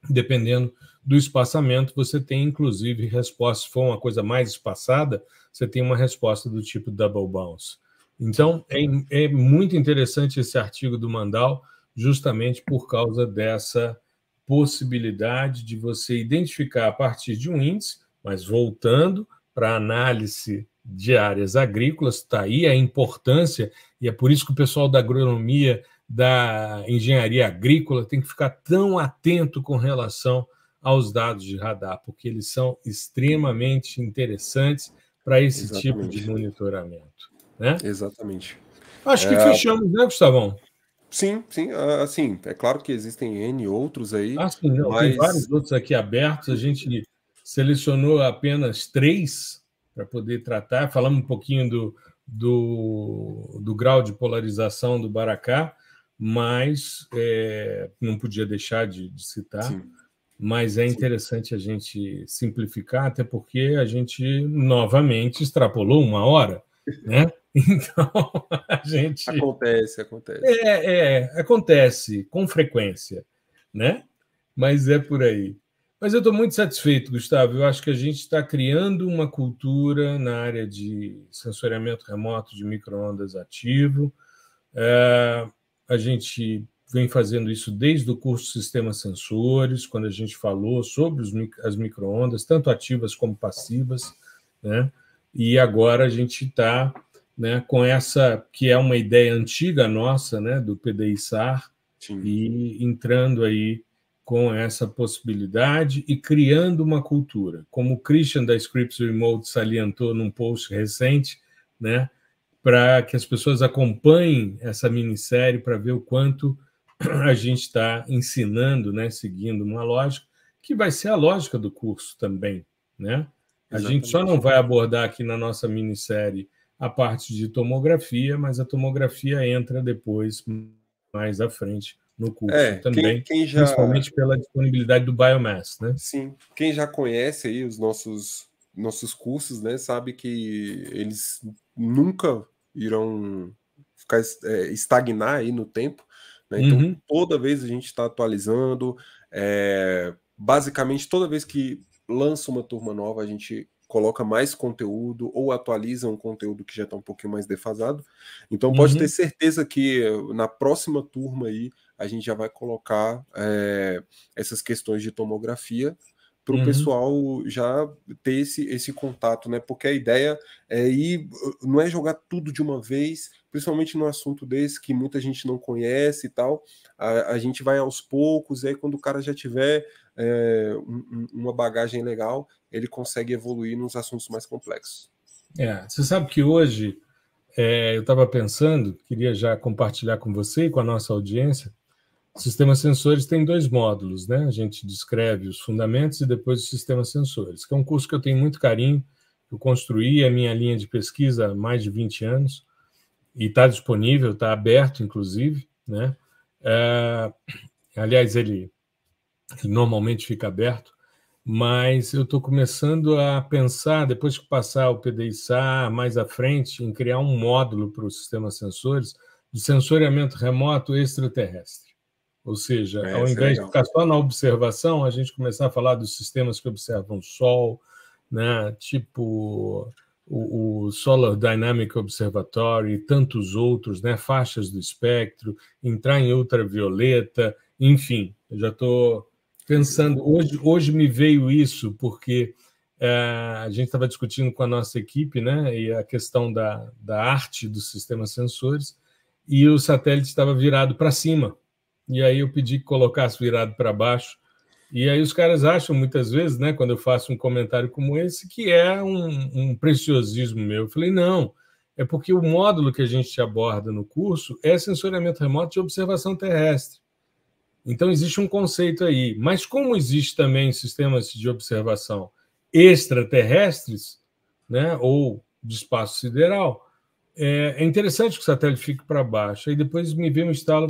dependendo do espaçamento, você tem inclusive resposta. Se for uma coisa mais espaçada, você tem uma resposta do tipo double bounce. Então, é, é muito interessante esse artigo do Mandal, justamente por causa dessa possibilidade de você identificar a partir de um índice, mas voltando para a análise de áreas agrícolas, está aí a importância, e é por isso que o pessoal da agronomia, da engenharia agrícola, tem que ficar tão atento com relação aos dados de radar, porque eles são extremamente interessantes para esse Exatamente. tipo de monitoramento. Né? Exatamente. Acho que é... fechamos, né, Gustavão? Sim, sim, assim, é claro que existem N outros aí. Ah, sim, não, mas... tem vários outros aqui abertos, a gente selecionou apenas três, para poder tratar. Falamos um pouquinho do, do, do grau de polarização do Baracá, mas é, não podia deixar de, de citar. Sim. Mas é interessante Sim. a gente simplificar, até porque a gente novamente extrapolou uma hora, né? Então a gente acontece, acontece. É, é acontece com frequência, né? Mas é por aí. Mas eu estou muito satisfeito, Gustavo. Eu acho que a gente está criando uma cultura na área de sensoriamento remoto de microondas ativo. É, a gente vem fazendo isso desde o curso Sistemas Sensores, quando a gente falou sobre os, as microondas, tanto ativas como passivas, né? E agora a gente está né, com essa que é uma ideia antiga nossa, né, do PDI SAR, e entrando aí com essa possibilidade e criando uma cultura. Como o Christian da Scripps Remote salientou num post recente, né, para que as pessoas acompanhem essa minissérie para ver o quanto a gente está ensinando, né, seguindo uma lógica que vai ser a lógica do curso também, né? A gente só não vai abordar aqui na nossa minissérie a parte de tomografia, mas a tomografia entra depois mais à frente no curso é, também, quem, quem já... principalmente pela disponibilidade do Biomass, né? Sim, quem já conhece aí os nossos nossos cursos, né, sabe que eles nunca irão ficar é, estagnar aí no tempo, né? Então uhum. toda vez a gente está atualizando, é, basicamente toda vez que lança uma turma nova a gente coloca mais conteúdo ou atualiza um conteúdo que já está um pouquinho mais defasado. Então pode uhum. ter certeza que eh, na próxima turma aí a gente já vai colocar é, essas questões de tomografia para o uhum. pessoal já ter esse, esse contato, né? Porque a ideia é ir, não é jogar tudo de uma vez, principalmente num assunto desse que muita gente não conhece e tal. A, a gente vai aos poucos, e aí quando o cara já tiver é, um, uma bagagem legal, ele consegue evoluir nos assuntos mais complexos. É, você sabe que hoje é, eu estava pensando, queria já compartilhar com você e com a nossa audiência, Sistemas sensores tem dois módulos, né? A gente descreve os fundamentos e depois o Sistema sensores, que é um curso que eu tenho muito carinho. Eu construí a minha linha de pesquisa há mais de 20 anos e está disponível, está aberto, inclusive, né? É, aliás, ele, ele normalmente fica aberto, mas eu estou começando a pensar, depois que passar o PDISA mais à frente, em criar um módulo para o sistema sensores de sensoriamento remoto extraterrestre. Ou seja, é, ao é invés é de ficar só na observação, a gente começar a falar dos sistemas que observam o Sol, né? tipo o, o, Solar Dynamic Observatory e tantos outros, né? faixas do espectro, entrar em ultravioleta, enfim, eu já estou pensando. Hoje, hoje me veio isso, porque é, a gente estava discutindo com a nossa equipe né? e a questão da, da arte dos sistemas sensores, e o satélite estava virado para cima e aí eu pedi que colocasse virado para baixo. E aí os caras acham muitas vezes, né, quando eu faço um comentário como esse, que é um, um preciosismo meu. Eu falei, não, é porque o módulo que a gente aborda no curso é sensoriamento remoto de observação terrestre. Então existe um conceito aí. Mas como existe também sistemas de observação extraterrestres, né, ou de espaço sideral, é, é interessante que o satélite fique para baixo. Aí depois me vê um estalo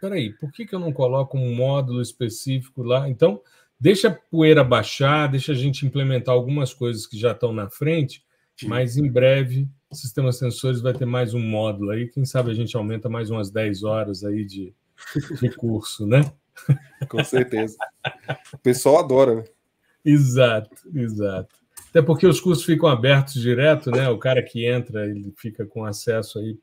peraí, por que, que eu não coloco um módulo específico lá? Então, deixa a poeira baixar, deixa a gente implementar algumas coisas que já estão na frente, mas em breve o sistema sensores vai ter mais um módulo aí. Quem sabe a gente aumenta mais umas 10 horas aí de curso, né? Com certeza. O pessoal adora, né? Exato, exato. Até porque os cursos ficam abertos direto, né? O cara que entra, ele fica com acesso aí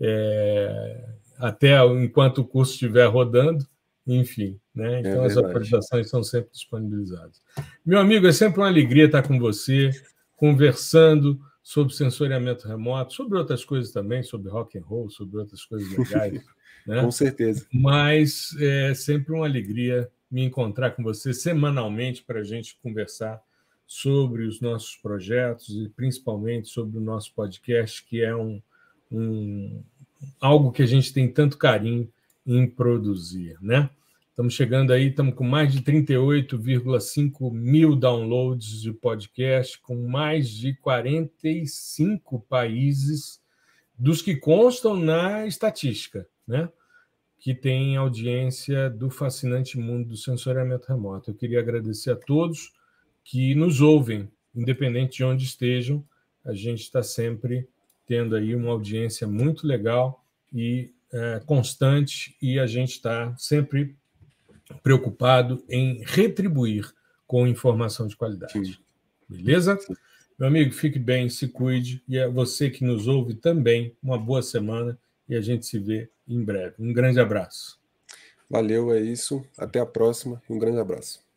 é, até enquanto o curso estiver rodando, enfim. Né? É então, é as apresentações são sempre disponibilizadas. Meu amigo, é sempre uma alegria estar com você, conversando sobre sensoriamento remoto, sobre outras coisas também, sobre rock and roll, sobre outras coisas legais. né? Com certeza. Mas é sempre uma alegria me encontrar com você semanalmente para a gente conversar sobre os nossos projetos e principalmente sobre o nosso podcast, que é um, um, algo que a gente tem tanto carinho em produzir, né? Estamos chegando aí, estamos com mais de 38,5 mil downloads de podcast, com mais de 45 países dos que constam na estatística, né? Que tem audiência do fascinante mundo do sensoriamento remoto. Eu queria agradecer a todos que nos ouvem, independente de onde estejam, a gente está sempre tendo aí uma audiência muito legal e é, constante, e a gente está sempre preocupado em retribuir com informação de qualidade. Sim. Beleza? Meu amigo, fique bem, se cuide, e a é você que nos ouve também, uma boa semana e a gente se vê em breve. Um grande abraço. Valeu, é isso. Até a próxima e um grande abraço.